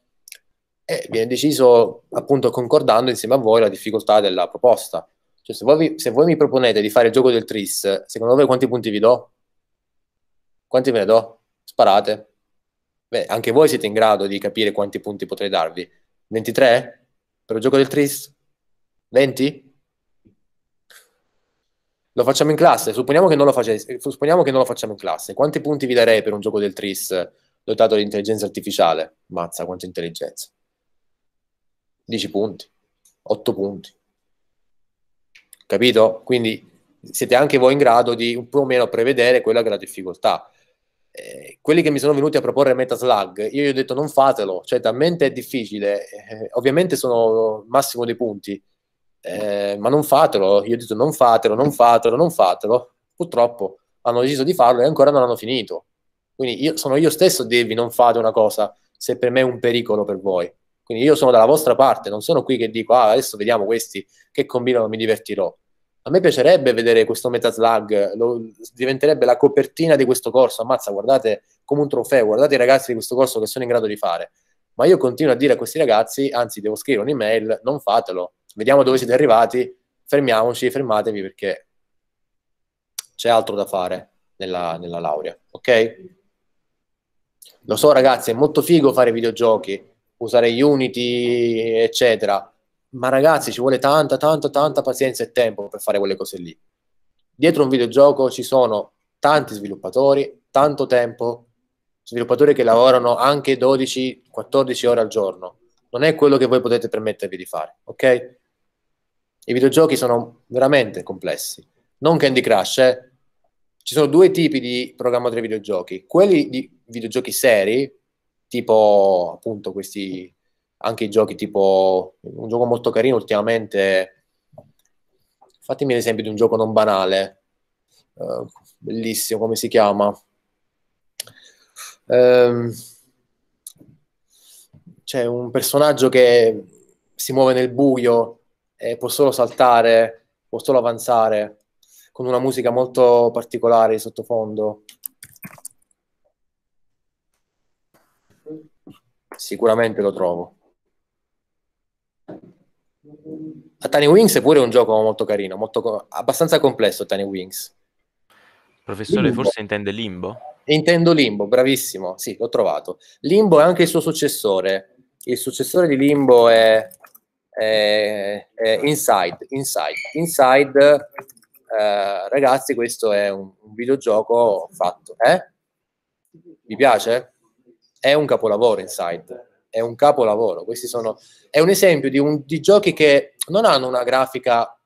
e viene deciso appunto concordando insieme a voi la difficoltà della proposta. Cioè, se voi, se voi mi proponete di fare il gioco del tris, secondo voi quanti punti vi do? Quanti ve ne do? Sparate. Beh, anche voi siete in grado di capire quanti punti potrei darvi. 23? Per il gioco del tris? 20? Lo facciamo in classe, supponiamo che, non lo face- supponiamo che non lo facciamo in classe. Quanti punti vi darei per un gioco del tris dotato di intelligenza artificiale? Mazza, quanta intelligenza. 10 punti, 8 punti. Capito? Quindi siete anche voi in grado di un po' meno prevedere quella che è la difficoltà. Eh, quelli che mi sono venuti a proporre meta slug, io gli ho detto non fatelo, cioè talmente è difficile, eh, ovviamente sono massimo dei punti, eh, ma non fatelo, io ho detto non fatelo, non fatelo, non fatelo, purtroppo hanno deciso di farlo e ancora non hanno finito. Quindi io, sono io stesso a dirvi non fate una cosa se per me è un pericolo per voi. Quindi io sono dalla vostra parte, non sono qui che dico ah, adesso vediamo questi che combinano, mi divertirò. A me piacerebbe vedere questo Metaslag, lo, diventerebbe la copertina di questo corso. Ammazza, guardate come un trofeo, guardate i ragazzi di questo corso che sono in grado di fare. Ma io continuo a dire a questi ragazzi, anzi devo scrivere un'email, non fatelo, vediamo dove siete arrivati, fermiamoci, fermatevi perché c'è altro da fare nella, nella laurea, ok? Lo so ragazzi, è molto figo fare videogiochi, usare Unity, eccetera. Ma ragazzi, ci vuole tanta, tanta, tanta pazienza e tempo per fare quelle cose lì. Dietro un videogioco ci sono tanti sviluppatori, tanto tempo, sviluppatori che lavorano anche 12-14 ore al giorno. Non è quello che voi potete permettervi di fare, ok? I videogiochi sono veramente complessi. Non Candy Crush, eh? Ci sono due tipi di programmatori videogiochi. Quelli di videogiochi seri, tipo appunto questi anche i giochi tipo un gioco molto carino ultimamente fatemi l'esempio di un gioco non banale uh, bellissimo come si chiama um, c'è un personaggio che si muove nel buio e può solo saltare può solo avanzare con una musica molto particolare di sottofondo sicuramente lo trovo. A Tiny Wings è pure un gioco molto carino, molto, abbastanza complesso Tiny Wings. Professore, Limbo. forse intende Limbo? Intendo Limbo, bravissimo, sì, l'ho trovato. Limbo è anche il suo successore. Il successore di Limbo è, è, è Inside. Inside, Inside eh, ragazzi, questo è un, un videogioco fatto. Eh? Vi piace? è un capolavoro Inside, è un capolavoro. Questi sono, è un esempio di, un, di giochi che non hanno una grafica,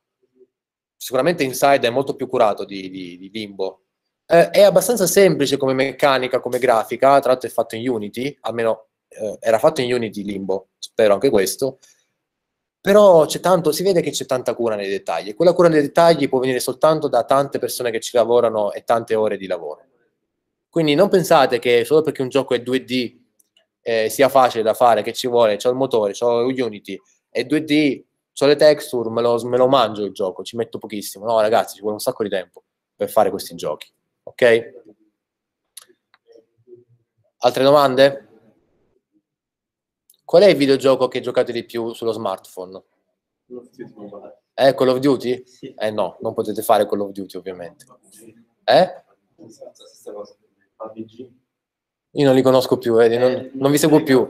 sicuramente Inside è molto più curato di, di, di Limbo, eh, è abbastanza semplice come meccanica, come grafica, tra l'altro è fatto in Unity, almeno eh, era fatto in Unity Limbo, spero anche questo, però tanto, si vede che c'è tanta cura nei dettagli, e quella cura nei dettagli può venire soltanto da tante persone che ci lavorano e tante ore di lavoro. Quindi non pensate che solo perché un gioco è 2D eh, sia facile da fare, che ci vuole, c'ho il motore, c'ho Unity, è 2D, ho le texture, me lo, me lo mangio il gioco, ci metto pochissimo. No ragazzi, ci vuole un sacco di tempo per fare questi giochi, ok? Altre domande? Qual è il videogioco che giocate di più sullo smartphone? Eh, Call of Duty? Eh no, non potete fare Call of Duty ovviamente. Eh? PUBG? Io non li conosco più, eh, non, eh, non vi seguo più.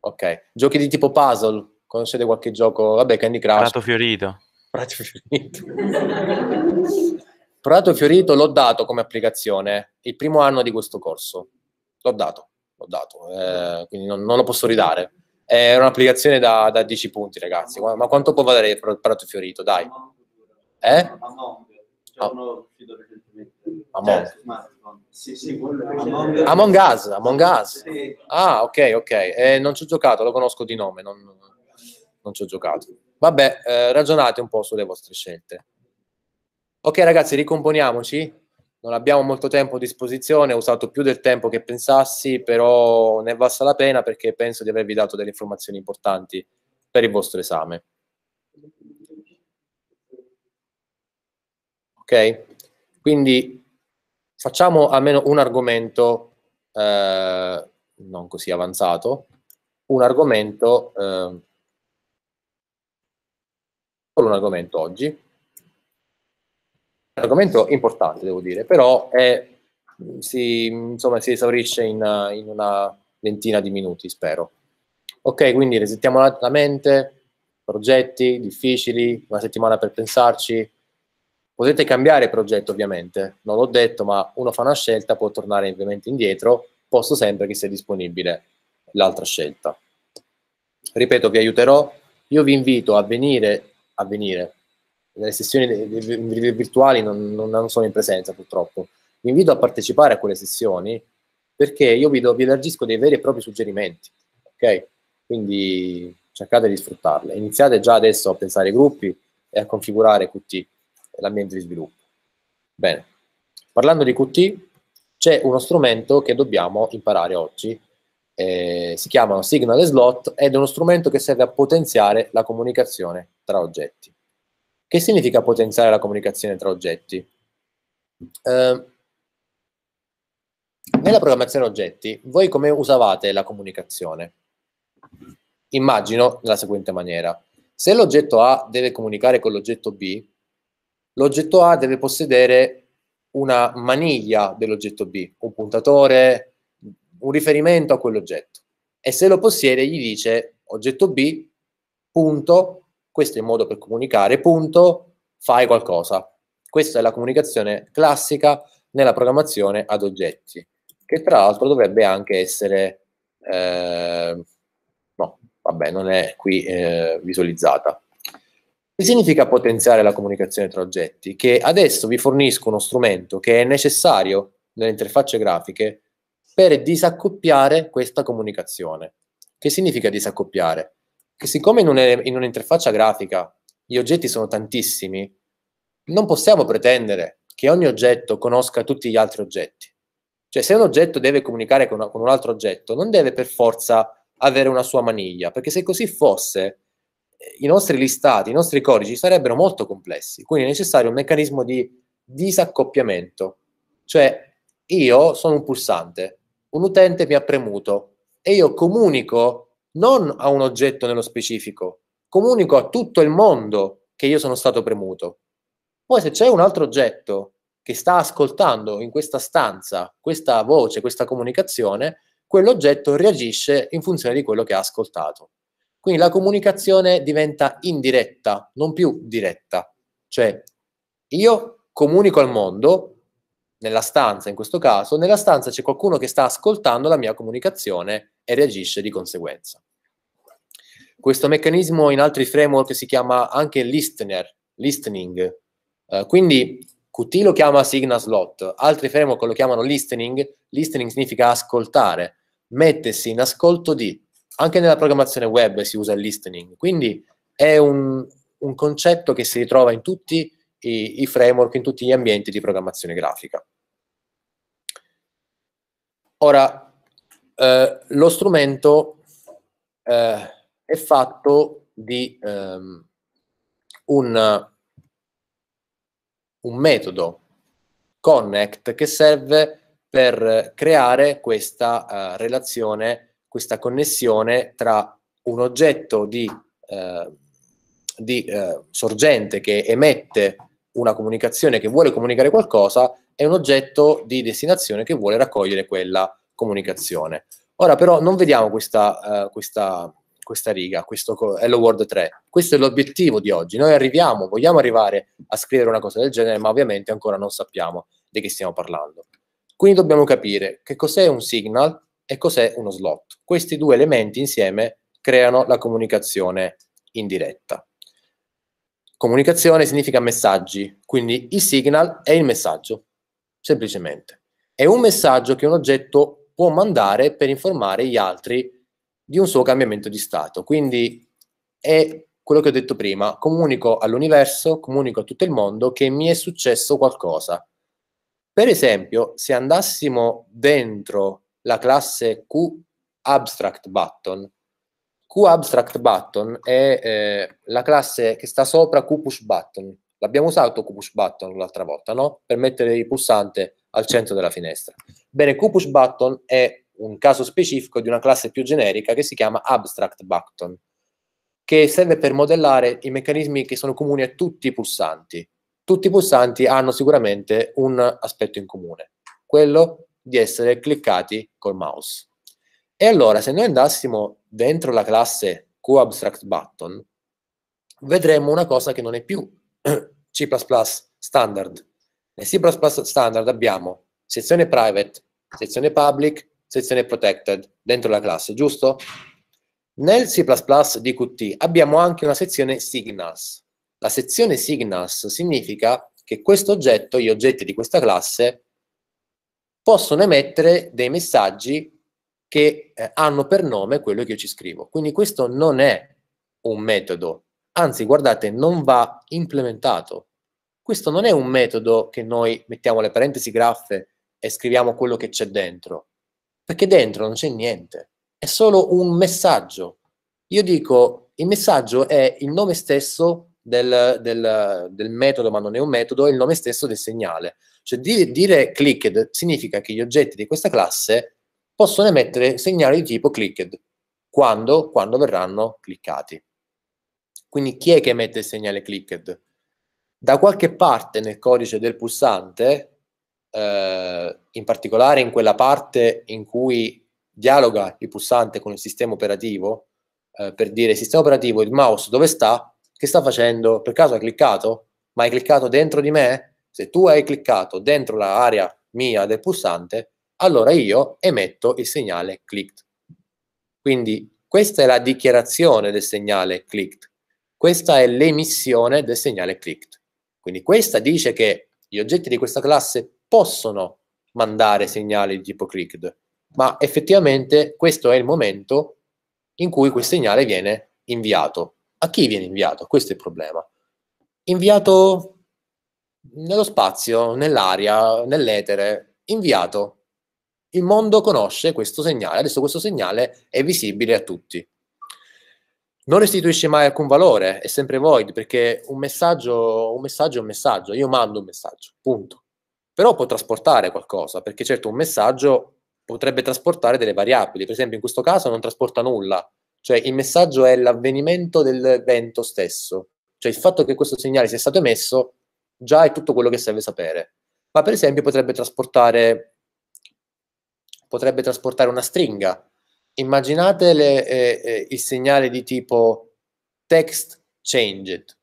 ok, giochi di tipo puzzle, conoscete qualche gioco? Vabbè, Candy Crush. Prato Fiorito. Prato Fiorito. Prato Fiorito l'ho dato come applicazione il primo anno di questo corso. L'ho dato, l'ho dato, eh, quindi non, non, lo posso ridare. È eh, un'applicazione da, da 10 punti, ragazzi. Ma quanto può valere Prato Fiorito? Dai. Eh? oh. Certo, Among. Among Us, Among Us. Ah, ok, ok. Eh, non ci ho giocato, lo conosco di nome, non, non ci ho giocato. Vabbè, eh, ragionate un po' sulle vostre scelte. Ok ragazzi, ricomponiamoci. Non abbiamo molto tempo a disposizione, ho usato più del tempo che pensassi, però ne è valsa la pena perché penso di avervi dato delle informazioni importanti per il vostro esame. Ok? Quindi facciamo almeno un argomento eh, non così avanzato, un argomento, eh, solo un argomento oggi, un argomento importante devo dire, però è, si, insomma, si esaurisce in, in una ventina di minuti, spero. Ok, quindi resettiamo la, la mente, progetti difficili, una settimana per pensarci, Potete cambiare progetto ovviamente, non l'ho detto, ma uno fa una scelta, può tornare ovviamente indietro, posto sempre che sia disponibile l'altra scelta. Ripeto, vi aiuterò. Io vi invito a venire, a venire. nelle sessioni virtuali non, non sono in presenza purtroppo. Vi invito a partecipare a quelle sessioni perché io vi, do, vi elargisco dei veri e propri suggerimenti. Ok? Quindi cercate di sfruttarle. Iniziate già adesso a pensare ai gruppi e a configurare QT l'ambiente di sviluppo. Bene, parlando di Qt, c'è uno strumento che dobbiamo imparare oggi, eh, si chiama Signal Slot ed è uno strumento che serve a potenziare la comunicazione tra oggetti. Che significa potenziare la comunicazione tra oggetti? Eh, nella programmazione oggetti, voi come usavate la comunicazione? Immagino nella seguente maniera. Se l'oggetto A deve comunicare con l'oggetto B, l'oggetto A deve possedere una maniglia dell'oggetto B, un puntatore, un riferimento a quell'oggetto. E se lo possiede gli dice oggetto B, punto, questo è il modo per comunicare, punto, fai qualcosa. Questa è la comunicazione classica nella programmazione ad oggetti, che tra l'altro dovrebbe anche essere, eh, no, vabbè, non è qui eh, visualizzata. Che significa potenziare la comunicazione tra oggetti? Che adesso vi fornisco uno strumento che è necessario nelle interfacce grafiche per disaccoppiare questa comunicazione. Che significa disaccoppiare? Che siccome in, un, in un'interfaccia grafica gli oggetti sono tantissimi, non possiamo pretendere che ogni oggetto conosca tutti gli altri oggetti. Cioè, se un oggetto deve comunicare con, una, con un altro oggetto, non deve per forza avere una sua maniglia, perché se così fosse, i nostri listati, i nostri codici sarebbero molto complessi, quindi è necessario un meccanismo di disaccoppiamento, cioè io sono un pulsante, un utente mi ha premuto e io comunico non a un oggetto nello specifico, comunico a tutto il mondo che io sono stato premuto. Poi se c'è un altro oggetto che sta ascoltando in questa stanza questa voce, questa comunicazione, quell'oggetto reagisce in funzione di quello che ha ascoltato. Quindi la comunicazione diventa indiretta, non più diretta. Cioè, io comunico al mondo, nella stanza in questo caso, nella stanza c'è qualcuno che sta ascoltando la mia comunicazione e reagisce di conseguenza. Questo meccanismo in altri framework si chiama anche listener, listening. Uh, quindi Qt lo chiama Signa Slot, altri framework lo chiamano listening, listening significa ascoltare, mettersi in ascolto di anche nella programmazione web si usa il listening, quindi è un, un concetto che si ritrova in tutti i, i framework, in tutti gli ambienti di programmazione grafica. Ora, eh, lo strumento eh, è fatto di ehm, un, un, metodo connect che serve per creare questa eh, relazione questa connessione tra un oggetto di, eh, di eh, sorgente che emette una comunicazione che vuole comunicare qualcosa e un oggetto di destinazione che vuole raccogliere quella comunicazione. Ora però non vediamo questa, uh, questa, questa riga, questo Hello World 3. Questo è l'obiettivo di oggi. Noi arriviamo, vogliamo arrivare a scrivere una cosa del genere, ma ovviamente ancora non sappiamo di che stiamo parlando. Quindi dobbiamo capire che cos'è un signal, e cos'è uno slot. Questi due elementi insieme creano la comunicazione indiretta. Comunicazione significa messaggi, quindi il signal è il messaggio, semplicemente. È un messaggio che un oggetto può mandare per informare gli altri di un suo cambiamento di stato. Quindi è quello che ho detto prima, comunico all'universo, comunico a tutto il mondo che mi è successo qualcosa. Per esempio, se andassimo dentro la classe Q Q Abstract Button. Abstract Button è eh, la classe che sta sopra Q Push Button. L'abbiamo usato Q Push Button l'altra volta, no? Per mettere il pulsante al centro della finestra. Bene, Q Push Button è un caso specifico di una classe più generica che si chiama Abstract Button, che serve per modellare i meccanismi che sono comuni a tutti i pulsanti. Tutti i pulsanti hanno sicuramente un aspetto in comune, quello di essere cliccati col mouse. E allora se noi andassimo dentro la classe QAbstractButton, vedremmo una cosa che non è più C++ standard. Nel C++ standard abbiamo sezione private, sezione public, sezione protected dentro la classe, giusto? Nel C++ DQT abbiamo anche una sezione signals. La sezione signals significa che questo oggetto, gli oggetti di questa classe, possono emettere dei messaggi che eh, hanno per nome quello che io ci scrivo. Quindi questo non è un metodo, anzi guardate, non va implementato. Questo non è un metodo che noi mettiamo le parentesi graffe e scriviamo quello che c'è dentro, perché dentro non c'è niente, è solo un messaggio. Io dico, il messaggio è il nome stesso del, del, del metodo, ma non è un metodo, è il nome stesso del segnale. Cioè dire, dire clicked significa che gli oggetti di questa classe possono emettere segnali di tipo clicked quando, quando verranno cliccati. Quindi chi è che emette il segnale clicked? Da qualche parte nel codice del pulsante, eh, in particolare in quella parte in cui dialoga il pulsante con il sistema operativo, eh, per dire sistema operativo, il mouse dove sta, che sta facendo? Per caso ha cliccato? Ma hai cliccato dentro di me? Se tu hai cliccato dentro l'area mia del pulsante, allora io emetto il segnale clicked. Quindi questa è la dichiarazione del segnale clicked. Questa è l'emissione del segnale clicked. Quindi questa dice che gli oggetti di questa classe possono mandare segnali di tipo clicked, ma effettivamente questo è il momento in cui quel segnale viene inviato. A chi viene inviato? Questo è il problema. Inviato nello spazio, nell'aria, nell'etere, inviato. Il mondo conosce questo segnale, adesso questo segnale è visibile a tutti. Non restituisce mai alcun valore, è sempre void, perché un messaggio, un messaggio è un messaggio, io mando un messaggio, punto. Però può trasportare qualcosa, perché certo un messaggio potrebbe trasportare delle variabili, per esempio in questo caso non trasporta nulla, cioè il messaggio è l'avvenimento dell'evento stesso, cioè il fatto che questo segnale sia stato emesso Già è tutto quello che serve sapere. Ma per esempio potrebbe trasportare, potrebbe trasportare una stringa. Immaginate le, eh, eh, il segnale di tipo text changed.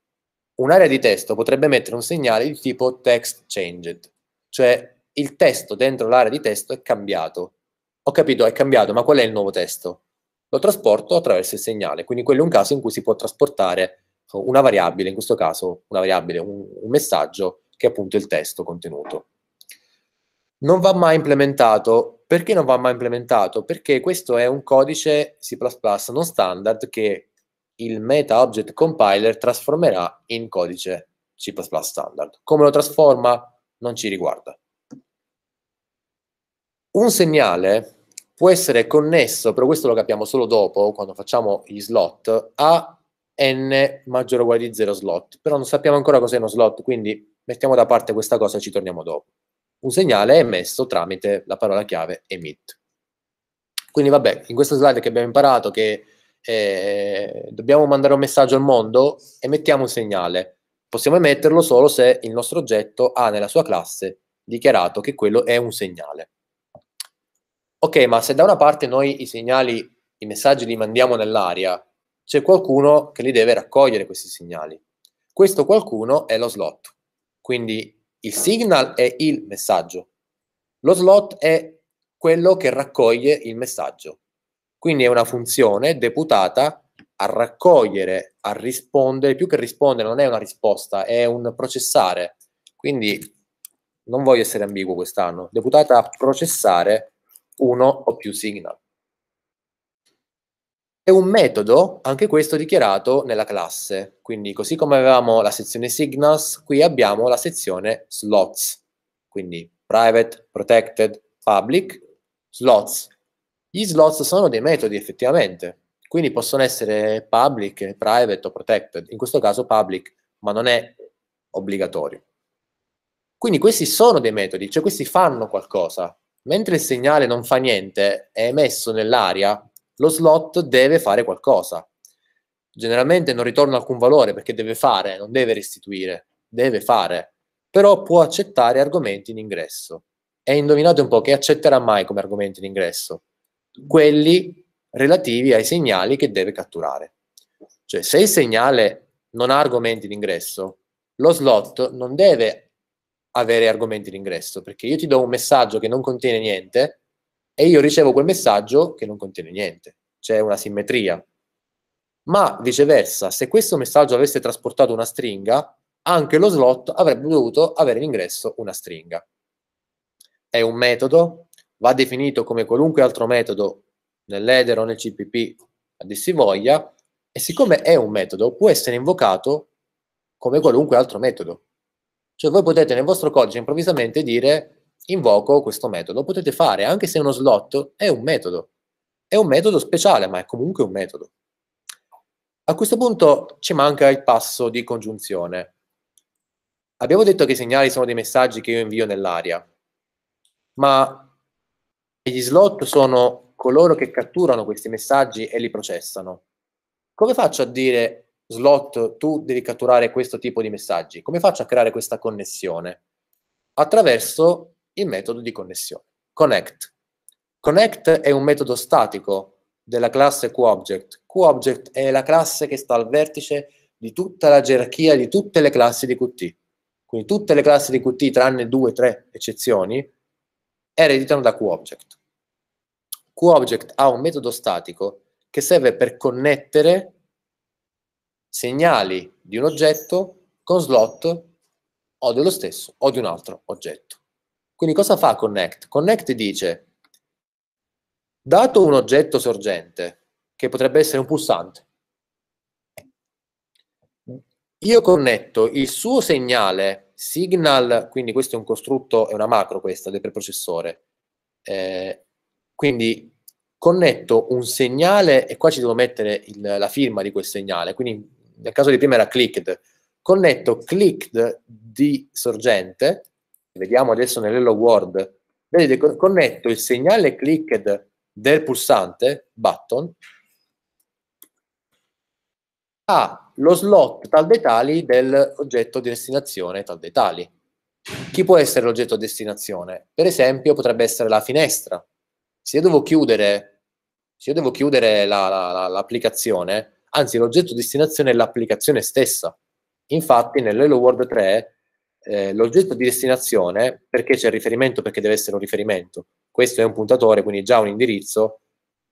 Un'area di testo potrebbe mettere un segnale di tipo text changed, cioè il testo dentro l'area di testo è cambiato. Ho capito, è cambiato, ma qual è il nuovo testo? Lo trasporto attraverso il segnale, quindi quello è un caso in cui si può trasportare Ecco, una variabile, in questo caso una variabile, un, un messaggio che è appunto il testo contenuto. Non va mai implementato. Perché non va mai implementato? Perché questo è un codice C++ non standard che il Meta Object Compiler trasformerà in codice C++ standard. Come lo trasforma? Non ci riguarda. Un segnale può essere connesso, però questo lo capiamo solo dopo, quando facciamo gli slot, a n maggiore o uguale di 0 slot, però non sappiamo ancora cos'è uno slot, quindi mettiamo da parte questa cosa e ci torniamo dopo. Un segnale è emesso tramite la parola chiave emit. Quindi vabbè, in questa slide che abbiamo imparato che eh, dobbiamo mandare un messaggio al mondo, emettiamo un segnale. Possiamo emetterlo solo se il nostro oggetto ha nella sua classe dichiarato che quello è un segnale. Ok, ma se da una parte noi i segnali, i messaggi li mandiamo nell'aria, c'è qualcuno che li deve raccogliere questi segnali. Questo qualcuno è lo slot. Quindi il signal è il messaggio. Lo slot è quello che raccoglie il messaggio. Quindi è una funzione deputata a raccogliere, a rispondere, più che rispondere non è una risposta, è un processare. Quindi non voglio essere ambiguo quest'anno, deputata a processare uno o più signal. È un metodo, anche questo dichiarato nella classe, quindi così come avevamo la sezione signals, qui abbiamo la sezione slots, quindi private, protected, public, slots. Gli slots sono dei metodi effettivamente, quindi possono essere public, private o protected, in questo caso public, ma non è obbligatorio. Quindi questi sono dei metodi, cioè questi fanno qualcosa, mentre il segnale non fa niente, è emesso nell'aria, lo slot deve fare qualcosa. Generalmente non ritorna alcun valore perché deve fare, non deve restituire, deve fare, però può accettare argomenti in ingresso. E indovinate un po' che accetterà mai come argomenti in ingresso? Quelli relativi ai segnali che deve catturare. Cioè, se il segnale non ha argomenti di ingresso, lo slot non deve avere argomenti di ingresso, perché io ti do un messaggio che non contiene niente, e io ricevo quel messaggio che non contiene niente, c'è una simmetria. Ma viceversa, se questo messaggio avesse trasportato una stringa, anche lo slot avrebbe dovuto avere in ingresso una stringa. È un metodo, va definito come qualunque altro metodo nell'Ether o nel CPP a dir si voglia, e siccome è un metodo, può essere invocato come qualunque altro metodo. Cioè voi potete nel vostro codice improvvisamente dire invoco questo metodo. Lo potete fare, anche se uno slot è un metodo. È un metodo speciale, ma è comunque un metodo. A questo punto ci manca il passo di congiunzione. Abbiamo detto che i segnali sono dei messaggi che io invio nell'aria, ma gli slot sono coloro che catturano questi messaggi e li processano. Come faccio a dire slot tu devi catturare questo tipo di messaggi? Come faccio a creare questa connessione? Attraverso il metodo di connessione. Connect. Connect è un metodo statico della classe QObject. QObject è la classe che sta al vertice di tutta la gerarchia di tutte le classi di Qt. Quindi tutte le classi di Qt, tranne due o tre eccezioni, ereditano da QObject. QObject ha un metodo statico che serve per connettere segnali di un oggetto con slot o dello stesso o di un altro oggetto. Quindi cosa fa Connect? Connect dice, dato un oggetto sorgente, che potrebbe essere un pulsante, io connetto il suo segnale signal, quindi questo è un costrutto, è una macro questa del preprocessore, eh, quindi connetto un segnale, e qua ci devo mettere il, la firma di quel segnale, quindi nel caso di prima era clicked, connetto clicked di sorgente vediamo adesso nell'Hello World, vedete, connetto il segnale clicked del pulsante button allo slot tal dei tali dell'oggetto di destinazione tal dei Chi può essere l'oggetto destinazione? Per esempio potrebbe essere la finestra. Se io devo chiudere, se io devo chiudere la, la, l'applicazione, anzi l'oggetto destinazione è l'applicazione stessa. Infatti nell'Hello World 3 eh, l'oggetto di destinazione, perché c'è il riferimento, perché deve essere un riferimento. Questo è un puntatore, quindi già un indirizzo,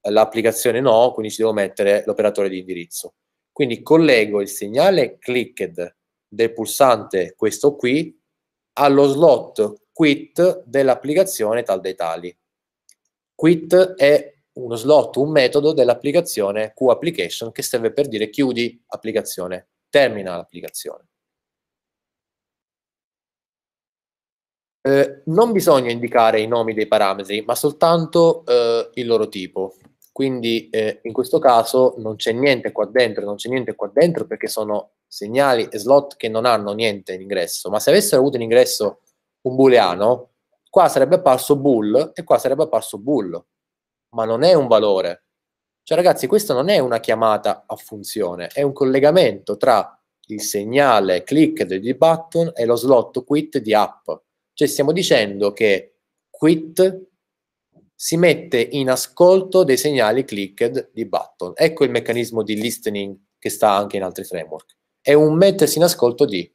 l'applicazione no, quindi ci devo mettere l'operatore di indirizzo. Quindi collego il segnale clicked del pulsante questo qui allo slot quit dell'applicazione tal dei tali. Quit è uno slot, un metodo dell'applicazione QApplication che serve per dire chiudi applicazione, termina l'applicazione. Eh, non bisogna indicare i nomi dei parametri, ma soltanto eh, il loro tipo. Quindi eh, in questo caso non c'è niente qua dentro, non c'è niente qua dentro perché sono segnali e slot che non hanno niente in ingresso. Ma se avessero avuto in ingresso un booleano, qua sarebbe apparso bool e qua sarebbe apparso bool. Ma non è un valore. Cioè ragazzi, questa non è una chiamata a funzione, è un collegamento tra il segnale click del button e lo slot quit di app cioè stiamo dicendo che quit si mette in ascolto dei segnali clicked di button. Ecco il meccanismo di listening che sta anche in altri framework. È un mettersi in ascolto di.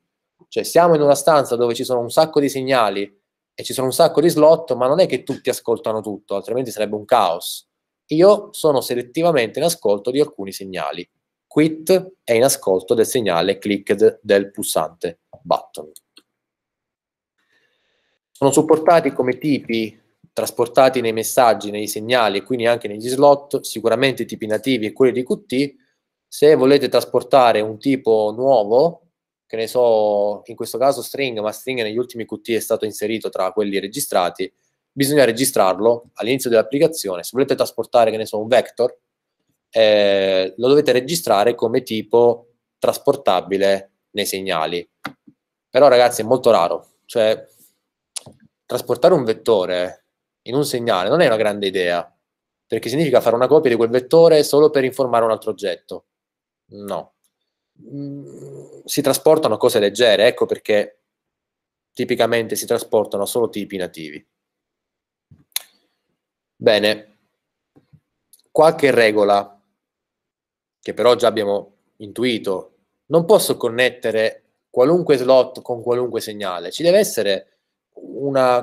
Cioè siamo in una stanza dove ci sono un sacco di segnali e ci sono un sacco di slot, ma non è che tutti ascoltano tutto, altrimenti sarebbe un caos. Io sono selettivamente in ascolto di alcuni segnali. Quit è in ascolto del segnale clicked del pulsante button sono supportati come tipi trasportati nei messaggi, nei segnali e quindi anche negli slot, sicuramente i tipi nativi e quelli di Qt. Se volete trasportare un tipo nuovo, che ne so, in questo caso string, ma string negli ultimi Qt è stato inserito tra quelli registrati, bisogna registrarlo all'inizio dell'applicazione. Se volete trasportare, che ne so, un vector, eh, lo dovete registrare come tipo trasportabile nei segnali. Però ragazzi è molto raro, cioè trasportare un vettore in un segnale non è una grande idea, perché significa fare una copia di quel vettore solo per informare un altro oggetto. No. Mm, si trasportano cose leggere, ecco perché tipicamente si trasportano solo tipi nativi. Bene, qualche regola, che però già abbiamo intuito, non posso connettere qualunque slot con qualunque segnale, ci deve essere una,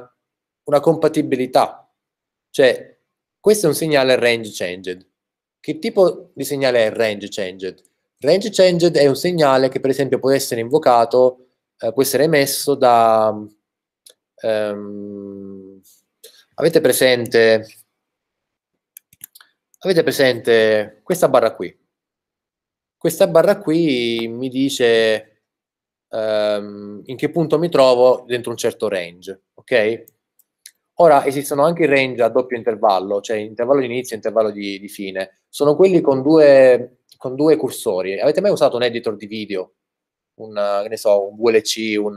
una compatibilità. Cioè, questo è un segnale range changed. Che tipo di segnale è range changed? Range changed è un segnale che per esempio può essere invocato, eh, può essere emesso da... Um, avete presente... Avete presente questa barra qui? Questa barra qui mi dice ehm, in che punto mi trovo dentro un certo range, ok? Ora esistono anche i range a doppio intervallo, cioè intervallo di inizio e intervallo di, di, fine. Sono quelli con due, con due, cursori. Avete mai usato un editor di video? Un, ne so, un VLC, un...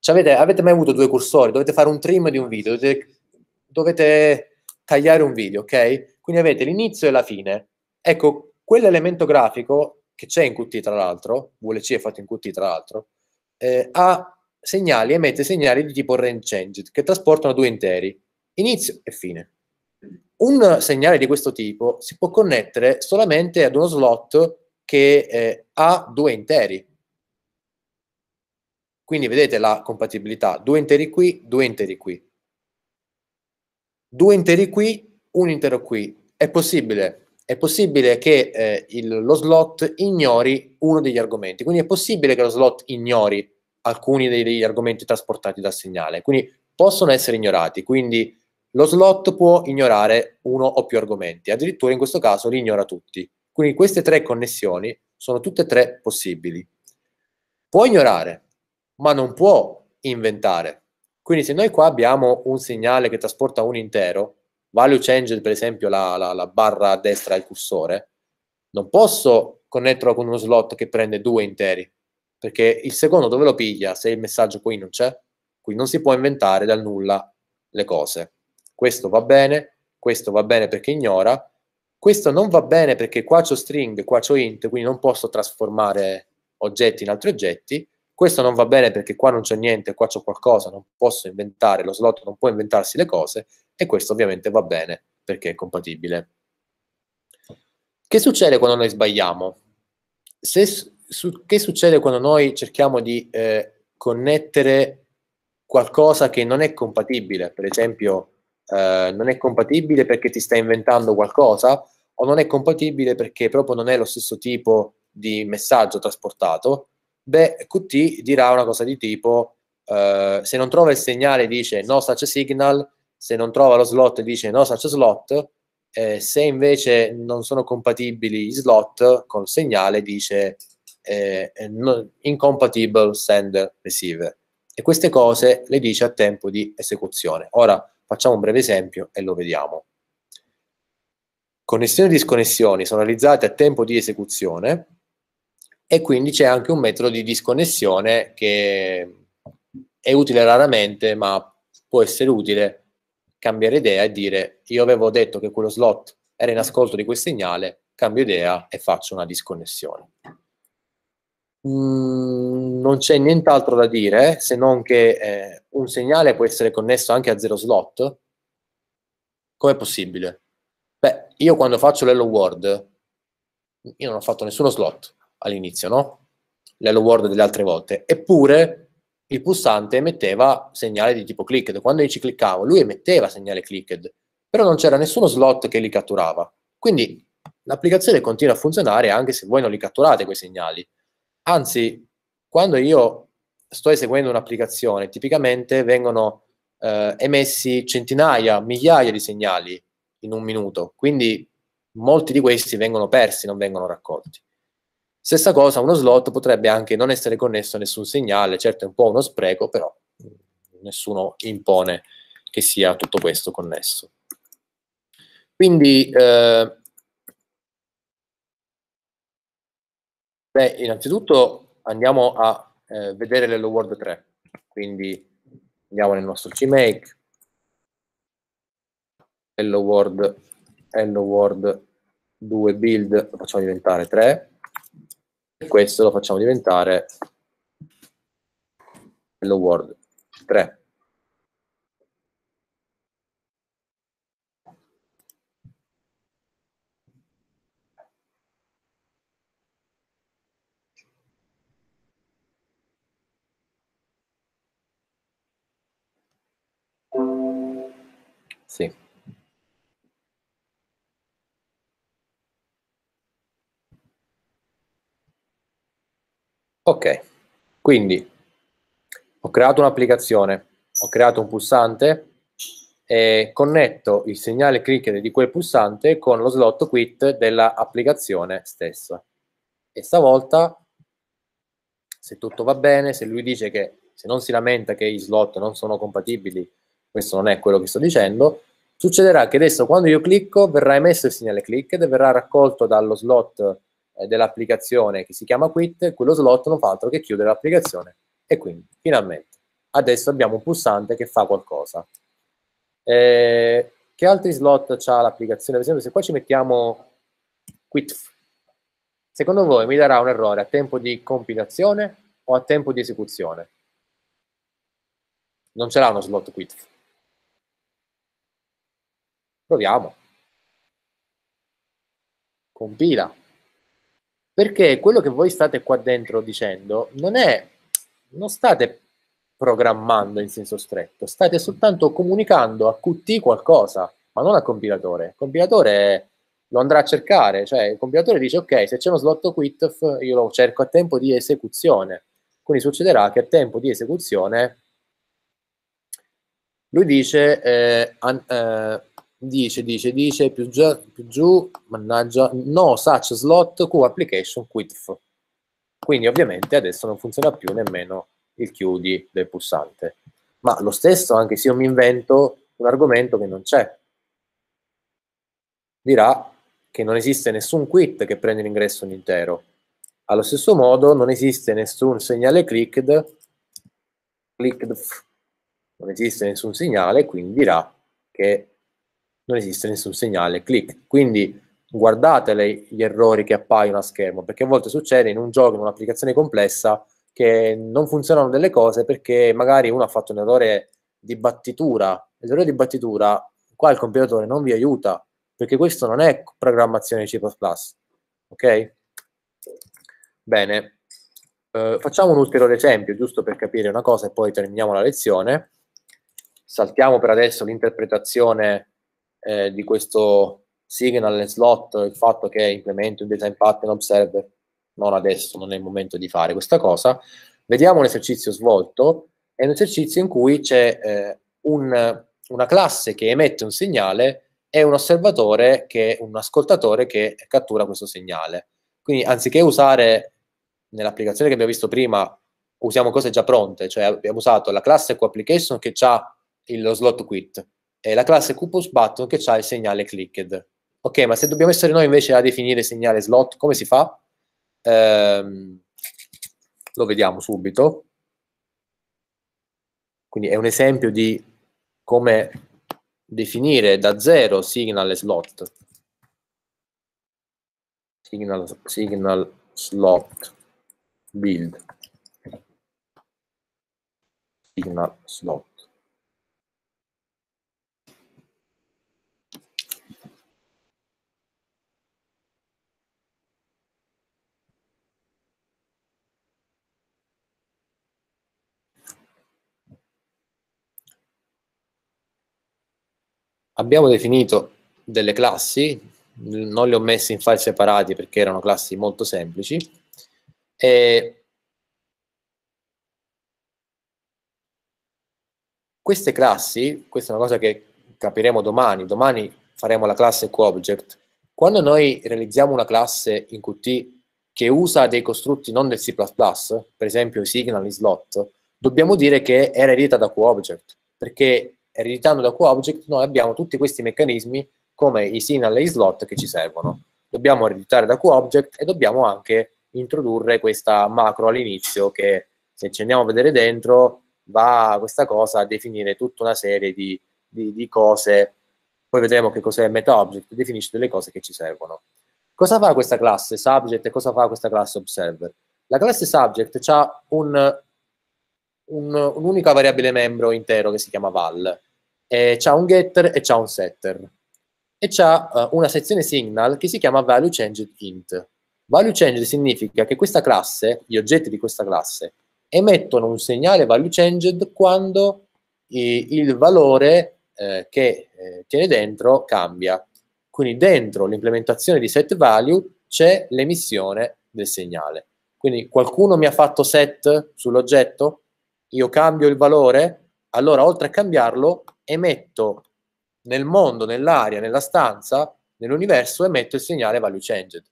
Cioè avete, avete, mai avuto due cursori? Dovete fare un trim di un video, dovete, dovete tagliare un video, ok? Quindi avete l'inizio e la fine. Ecco, quell'elemento grafico che c'è in Qt tra l'altro, VLC è fatto in Qt tra l'altro, eh, ha segnali, emette segnali di tipo range changed, che trasportano due interi, inizio e fine. Un segnale di questo tipo si può connettere solamente ad uno slot che eh, ha due interi. Quindi vedete la compatibilità, due interi qui, due interi qui. Due interi qui, un intero qui. È possibile è possibile che eh, il, lo slot ignori uno degli argomenti. Quindi è possibile che lo slot ignori alcuni degli argomenti trasportati dal segnale. Quindi possono essere ignorati. Quindi lo slot può ignorare uno o più argomenti. Addirittura in questo caso li ignora tutti. Quindi queste tre connessioni sono tutte e tre possibili. Può ignorare, ma non può inventare. Quindi se noi qua abbiamo un segnale che trasporta un intero, value change per esempio la, la, la barra a destra del cursore, non posso connetterlo con uno slot che prende due interi, perché il secondo dove lo piglia se il messaggio qui non c'è? Qui non si può inventare dal nulla le cose. Questo va bene, questo va bene perché ignora, questo non va bene perché qua c'ho string, qua c'ho int, quindi non posso trasformare oggetti in altri oggetti, questo non va bene perché qua non c'è niente, qua c'è qualcosa, non posso inventare, lo slot non può inventarsi le cose, e questo ovviamente va bene perché è compatibile. Che succede quando noi sbagliamo? Se, su, che succede quando noi cerchiamo di eh, connettere qualcosa che non è compatibile? Per esempio, eh, non è compatibile perché ti stai inventando qualcosa o non è compatibile perché proprio non è lo stesso tipo di messaggio trasportato? Beh, Qt dirà una cosa di tipo, eh, se non trova il segnale dice no such a signal, se non trova lo slot e dice no such slot, eh, se invece non sono compatibili i slot con il segnale dice eh, eh incompatible sender receiver e queste cose le dice a tempo di esecuzione. Ora facciamo un breve esempio e lo vediamo. Connessioni e disconnessioni sono realizzate a tempo di esecuzione e quindi c'è anche un metodo di disconnessione che è utile raramente ma può essere utile cambiare idea e dire io avevo detto che quello slot era in ascolto di quel segnale, cambio idea e faccio una disconnessione. Mm, non c'è nient'altro da dire se non che eh, un segnale può essere connesso anche a zero slot. Com'è possibile? Beh, io quando faccio l'hello world, io non ho fatto nessuno slot all'inizio, no? L'hello world delle altre volte, eppure il pulsante emetteva segnale di tipo clicked. Quando io ci cliccavo, lui emetteva segnale clicked, però non c'era nessuno slot che li catturava. Quindi l'applicazione continua a funzionare anche se voi non li catturate quei segnali. Anzi, quando io sto eseguendo un'applicazione, tipicamente vengono eh, emessi centinaia, migliaia di segnali in un minuto, quindi molti di questi vengono persi, non vengono raccolti. Stessa cosa, uno slot potrebbe anche non essere connesso a nessun segnale, certo è un po' uno spreco, però mm, nessuno impone che sia tutto questo connesso. Quindi, eh, beh, innanzitutto andiamo a eh, vedere l'Hello World 3, quindi andiamo nel nostro CMake, Hello World, Hello World 2 build, lo facciamo diventare 3, e questo lo facciamo diventare hello world 3. Sì. Ok, quindi ho creato un'applicazione, ho creato un pulsante e connetto il segnale clicker di quel pulsante con lo slot quit dell'applicazione stessa. E stavolta, se tutto va bene, se lui dice che se non si lamenta che i slot non sono compatibili, questo non è quello che sto dicendo, succederà che adesso quando io clicco verrà emesso il segnale click e verrà raccolto dallo slot eh, dell'applicazione che si chiama quit, quello slot non fa altro che chiudere l'applicazione e quindi finalmente adesso abbiamo un pulsante che fa qualcosa. Eh, che altri slot ha l'applicazione? Per esempio se qua ci mettiamo quit, secondo voi mi darà un errore a tempo di compilazione o a tempo di esecuzione? Non ce l'ha uno slot quit. Proviamo. Compila. Perché quello che voi state qua dentro dicendo non è, non state programmando in senso stretto, state mm. soltanto comunicando a Qt qualcosa, ma non al compilatore. Il compilatore lo andrà a cercare, cioè il compilatore dice ok, se c'è uno slot quit, io lo cerco a tempo di esecuzione. Quindi succederà che a tempo di esecuzione lui dice eh, an, eh, Dice, dice, dice, più giù, più giù mannaggia, no such slot Q application quitf. Quindi ovviamente adesso non funziona più nemmeno il chiudi del pulsante. Ma lo stesso, anche se io mi invento un argomento che non c'è, dirà che non esiste nessun quit che prende l'ingresso in intero. Allo stesso modo non esiste nessun segnale clicked, clicked non esiste nessun segnale, quindi dirà che non esiste nessun segnale click. Quindi guardate gli errori che appaiono a schermo, perché a volte succede in un gioco, in un'applicazione complessa, che non funzionano delle cose perché magari uno ha fatto un errore di battitura. L'errore di battitura qua il compilatore non vi aiuta, perché questo non è programmazione C++. Ok? Bene. Eh, facciamo un ulteriore esempio, giusto per capire una cosa e poi terminiamo la lezione. Saltiamo per adesso l'interpretazione eh, di questo signal e slot il fatto che implementi un design pattern observer non adesso, non è il momento di fare questa cosa vediamo un esercizio svolto è un esercizio in cui c'è eh, un, una classe che emette un segnale e un osservatore che un ascoltatore che cattura questo segnale quindi anziché usare nell'applicazione che abbiamo visto prima usiamo cose già pronte, cioè abbiamo usato la classe application che ha lo slot quit, è la classe Coupons Button che ha il segnale clicked. Ok, ma se dobbiamo essere noi invece a definire segnale slot, come si fa? Ehm, lo vediamo subito. Quindi è un esempio di come definire da zero signal slot. Signal, signal slot build. Signal slot abbiamo definito delle classi, non le ho messe in file separati perché erano classi molto semplici, e queste classi, questa è una cosa che capiremo domani, domani faremo la classe QObject, quando noi realizziamo una classe in Qt che usa dei costrutti non del C++, per esempio i signal, i slot, dobbiamo dire che era edita da QObject, perché ereditando da QObject noi abbiamo tutti questi meccanismi come i signal e i slot che ci servono. Dobbiamo ereditare da QObject e dobbiamo anche introdurre questa macro all'inizio che se ci andiamo a vedere dentro va questa cosa a definire tutta una serie di, di, di cose. Poi vedremo che cos'è MetaObject, definisce delle cose che ci servono. Cosa fa questa classe Subject e cosa fa questa classe Observer? La classe Subject ha un, un, un'unica variabile membro intero che si chiama val eh, c'ha un getter e c'ha un setter. E c'ha uh, una sezione signal che si chiama value changed int. Value changed significa che questa classe, gli oggetti di questa classe, emettono un segnale value changed quando i, il valore eh, che eh, tiene dentro cambia. Quindi dentro l'implementazione di set value c'è l'emissione del segnale. Quindi qualcuno mi ha fatto set sull'oggetto, io cambio il valore, allora oltre a cambiarlo emetto nel mondo, nell'aria, nella stanza, nell'universo, emetto il segnale value changed.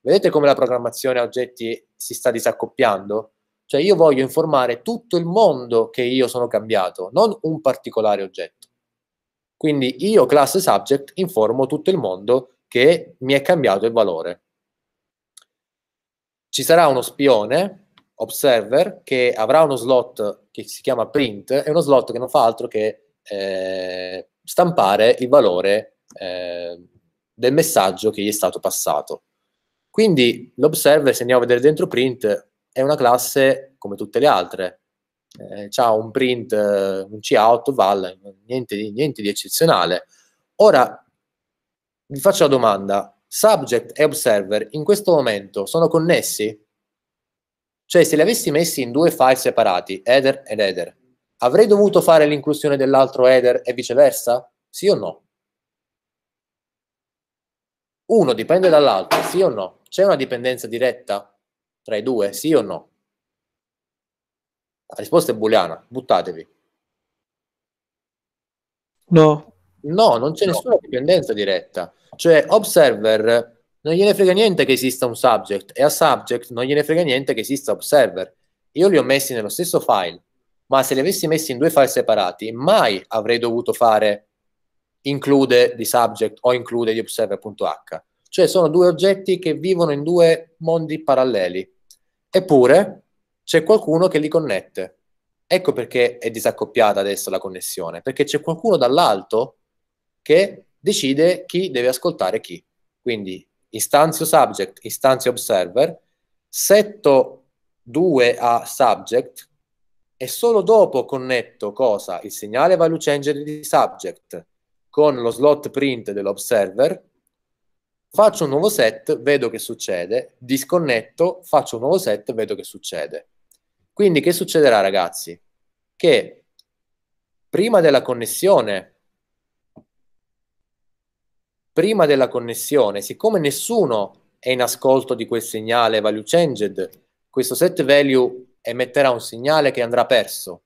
Vedete come la programmazione a oggetti si sta disaccoppiando? Cioè io voglio informare tutto il mondo che io sono cambiato, non un particolare oggetto. Quindi io, class subject, informo tutto il mondo che mi è cambiato il valore. Ci sarà uno spione Observer che avrà uno slot che si chiama print e uno slot che non fa altro che eh, stampare il valore eh, del messaggio che gli è stato passato. Quindi l'observer, se andiamo a vedere dentro print, è una classe come tutte le altre. Eh, ha un print, eh, un cout, val, niente niente di eccezionale. Ora, vi faccio la domanda. Subject e observer in questo momento sono connessi? Cioè, se li avessi messi in due file separati, header ed header, avrei dovuto fare l'inclusione dell'altro header e viceversa? Sì o no? Uno dipende dall'altro, sì o no? C'è una dipendenza diretta tra i due, sì o no? La risposta è booleana, buttatevi. No. No, non c'è no. nessuna dipendenza diretta. Cioè, Observer non gliene frega niente che esista un subject e a subject non gliene frega niente che esista observer. Io li ho messi nello stesso file, ma se li avessi messi in due file separati, mai avrei dovuto fare include di subject o include di observer.h. Cioè sono due oggetti che vivono in due mondi paralleli. Eppure c'è qualcuno che li connette. Ecco perché è disaccoppiata adesso la connessione, perché c'è qualcuno dall'alto che decide chi deve ascoltare chi. Quindi istanzio subject, istanzio observer, setto 2 a subject e solo dopo connetto cosa? Il segnale value changer di subject con lo slot print dell'observer, faccio un nuovo set, vedo che succede, disconnetto, faccio un nuovo set, vedo che succede. Quindi che succederà ragazzi? Che prima della connessione prima della connessione, siccome nessuno è in ascolto di quel segnale value changed, questo set value emetterà un segnale che andrà perso.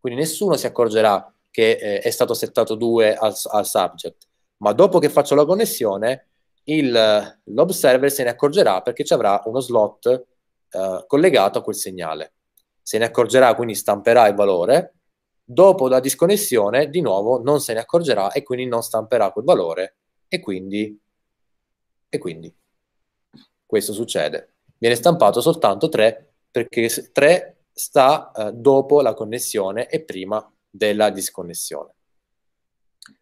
Quindi nessuno si accorgerà che eh, è stato settato 2 al, al, subject. Ma dopo che faccio la connessione, il, l'observer se ne accorgerà perché ci avrà uno slot eh, collegato a quel segnale. Se ne accorgerà, quindi stamperà il valore. Dopo la disconnessione, di nuovo non se ne accorgerà e quindi non stamperà quel valore e quindi, e quindi questo succede. Viene stampato soltanto 3 perché 3 sta eh, dopo la connessione e prima della disconnessione.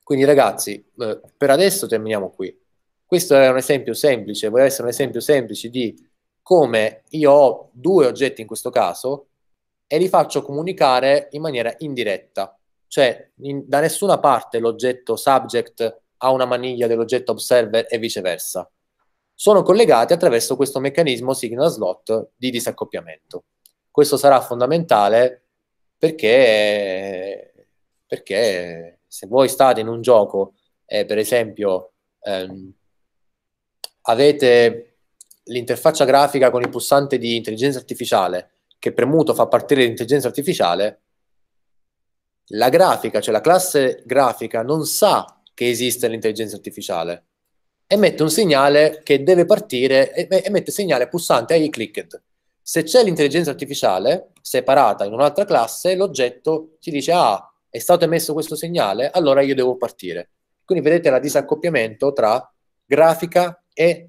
Quindi ragazzi, eh, per adesso terminiamo qui. Questo è un esempio semplice, voleva essere un esempio semplice di come io ho due oggetti in questo caso e li faccio comunicare in maniera indiretta, cioè in, da nessuna parte l'oggetto subject a una maniglia dell'oggetto observer e viceversa. Sono collegati attraverso questo meccanismo signal slot di disaccoppiamento. Questo sarà fondamentale perché, perché se voi state in un gioco e per esempio ehm, avete l'interfaccia grafica con il pulsante di intelligenza artificiale che premuto fa partire l'intelligenza artificiale, la grafica, cioè la classe grafica, non sa che esiste l'intelligenza artificiale. Emette un segnale che deve partire, emette segnale pulsante AI clicked. Se c'è l'intelligenza artificiale separata in un'altra classe, l'oggetto ci dice: Ah, è stato emesso questo segnale, allora io devo partire. Quindi vedete la disaccoppiamento tra grafica e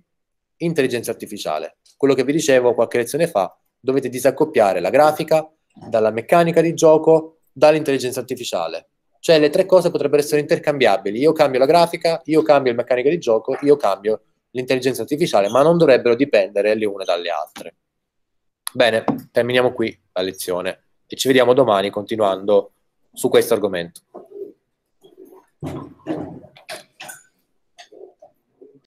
intelligenza artificiale. Quello che vi dicevo qualche lezione fa, dovete disaccoppiare la grafica dalla meccanica di gioco, dall'intelligenza artificiale. Cioè le tre cose potrebbero essere intercambiabili. Io cambio la grafica, io cambio il meccanico di gioco, io cambio l'intelligenza artificiale, ma non dovrebbero dipendere le une dalle altre. Bene, terminiamo qui la lezione e ci vediamo domani continuando su questo argomento.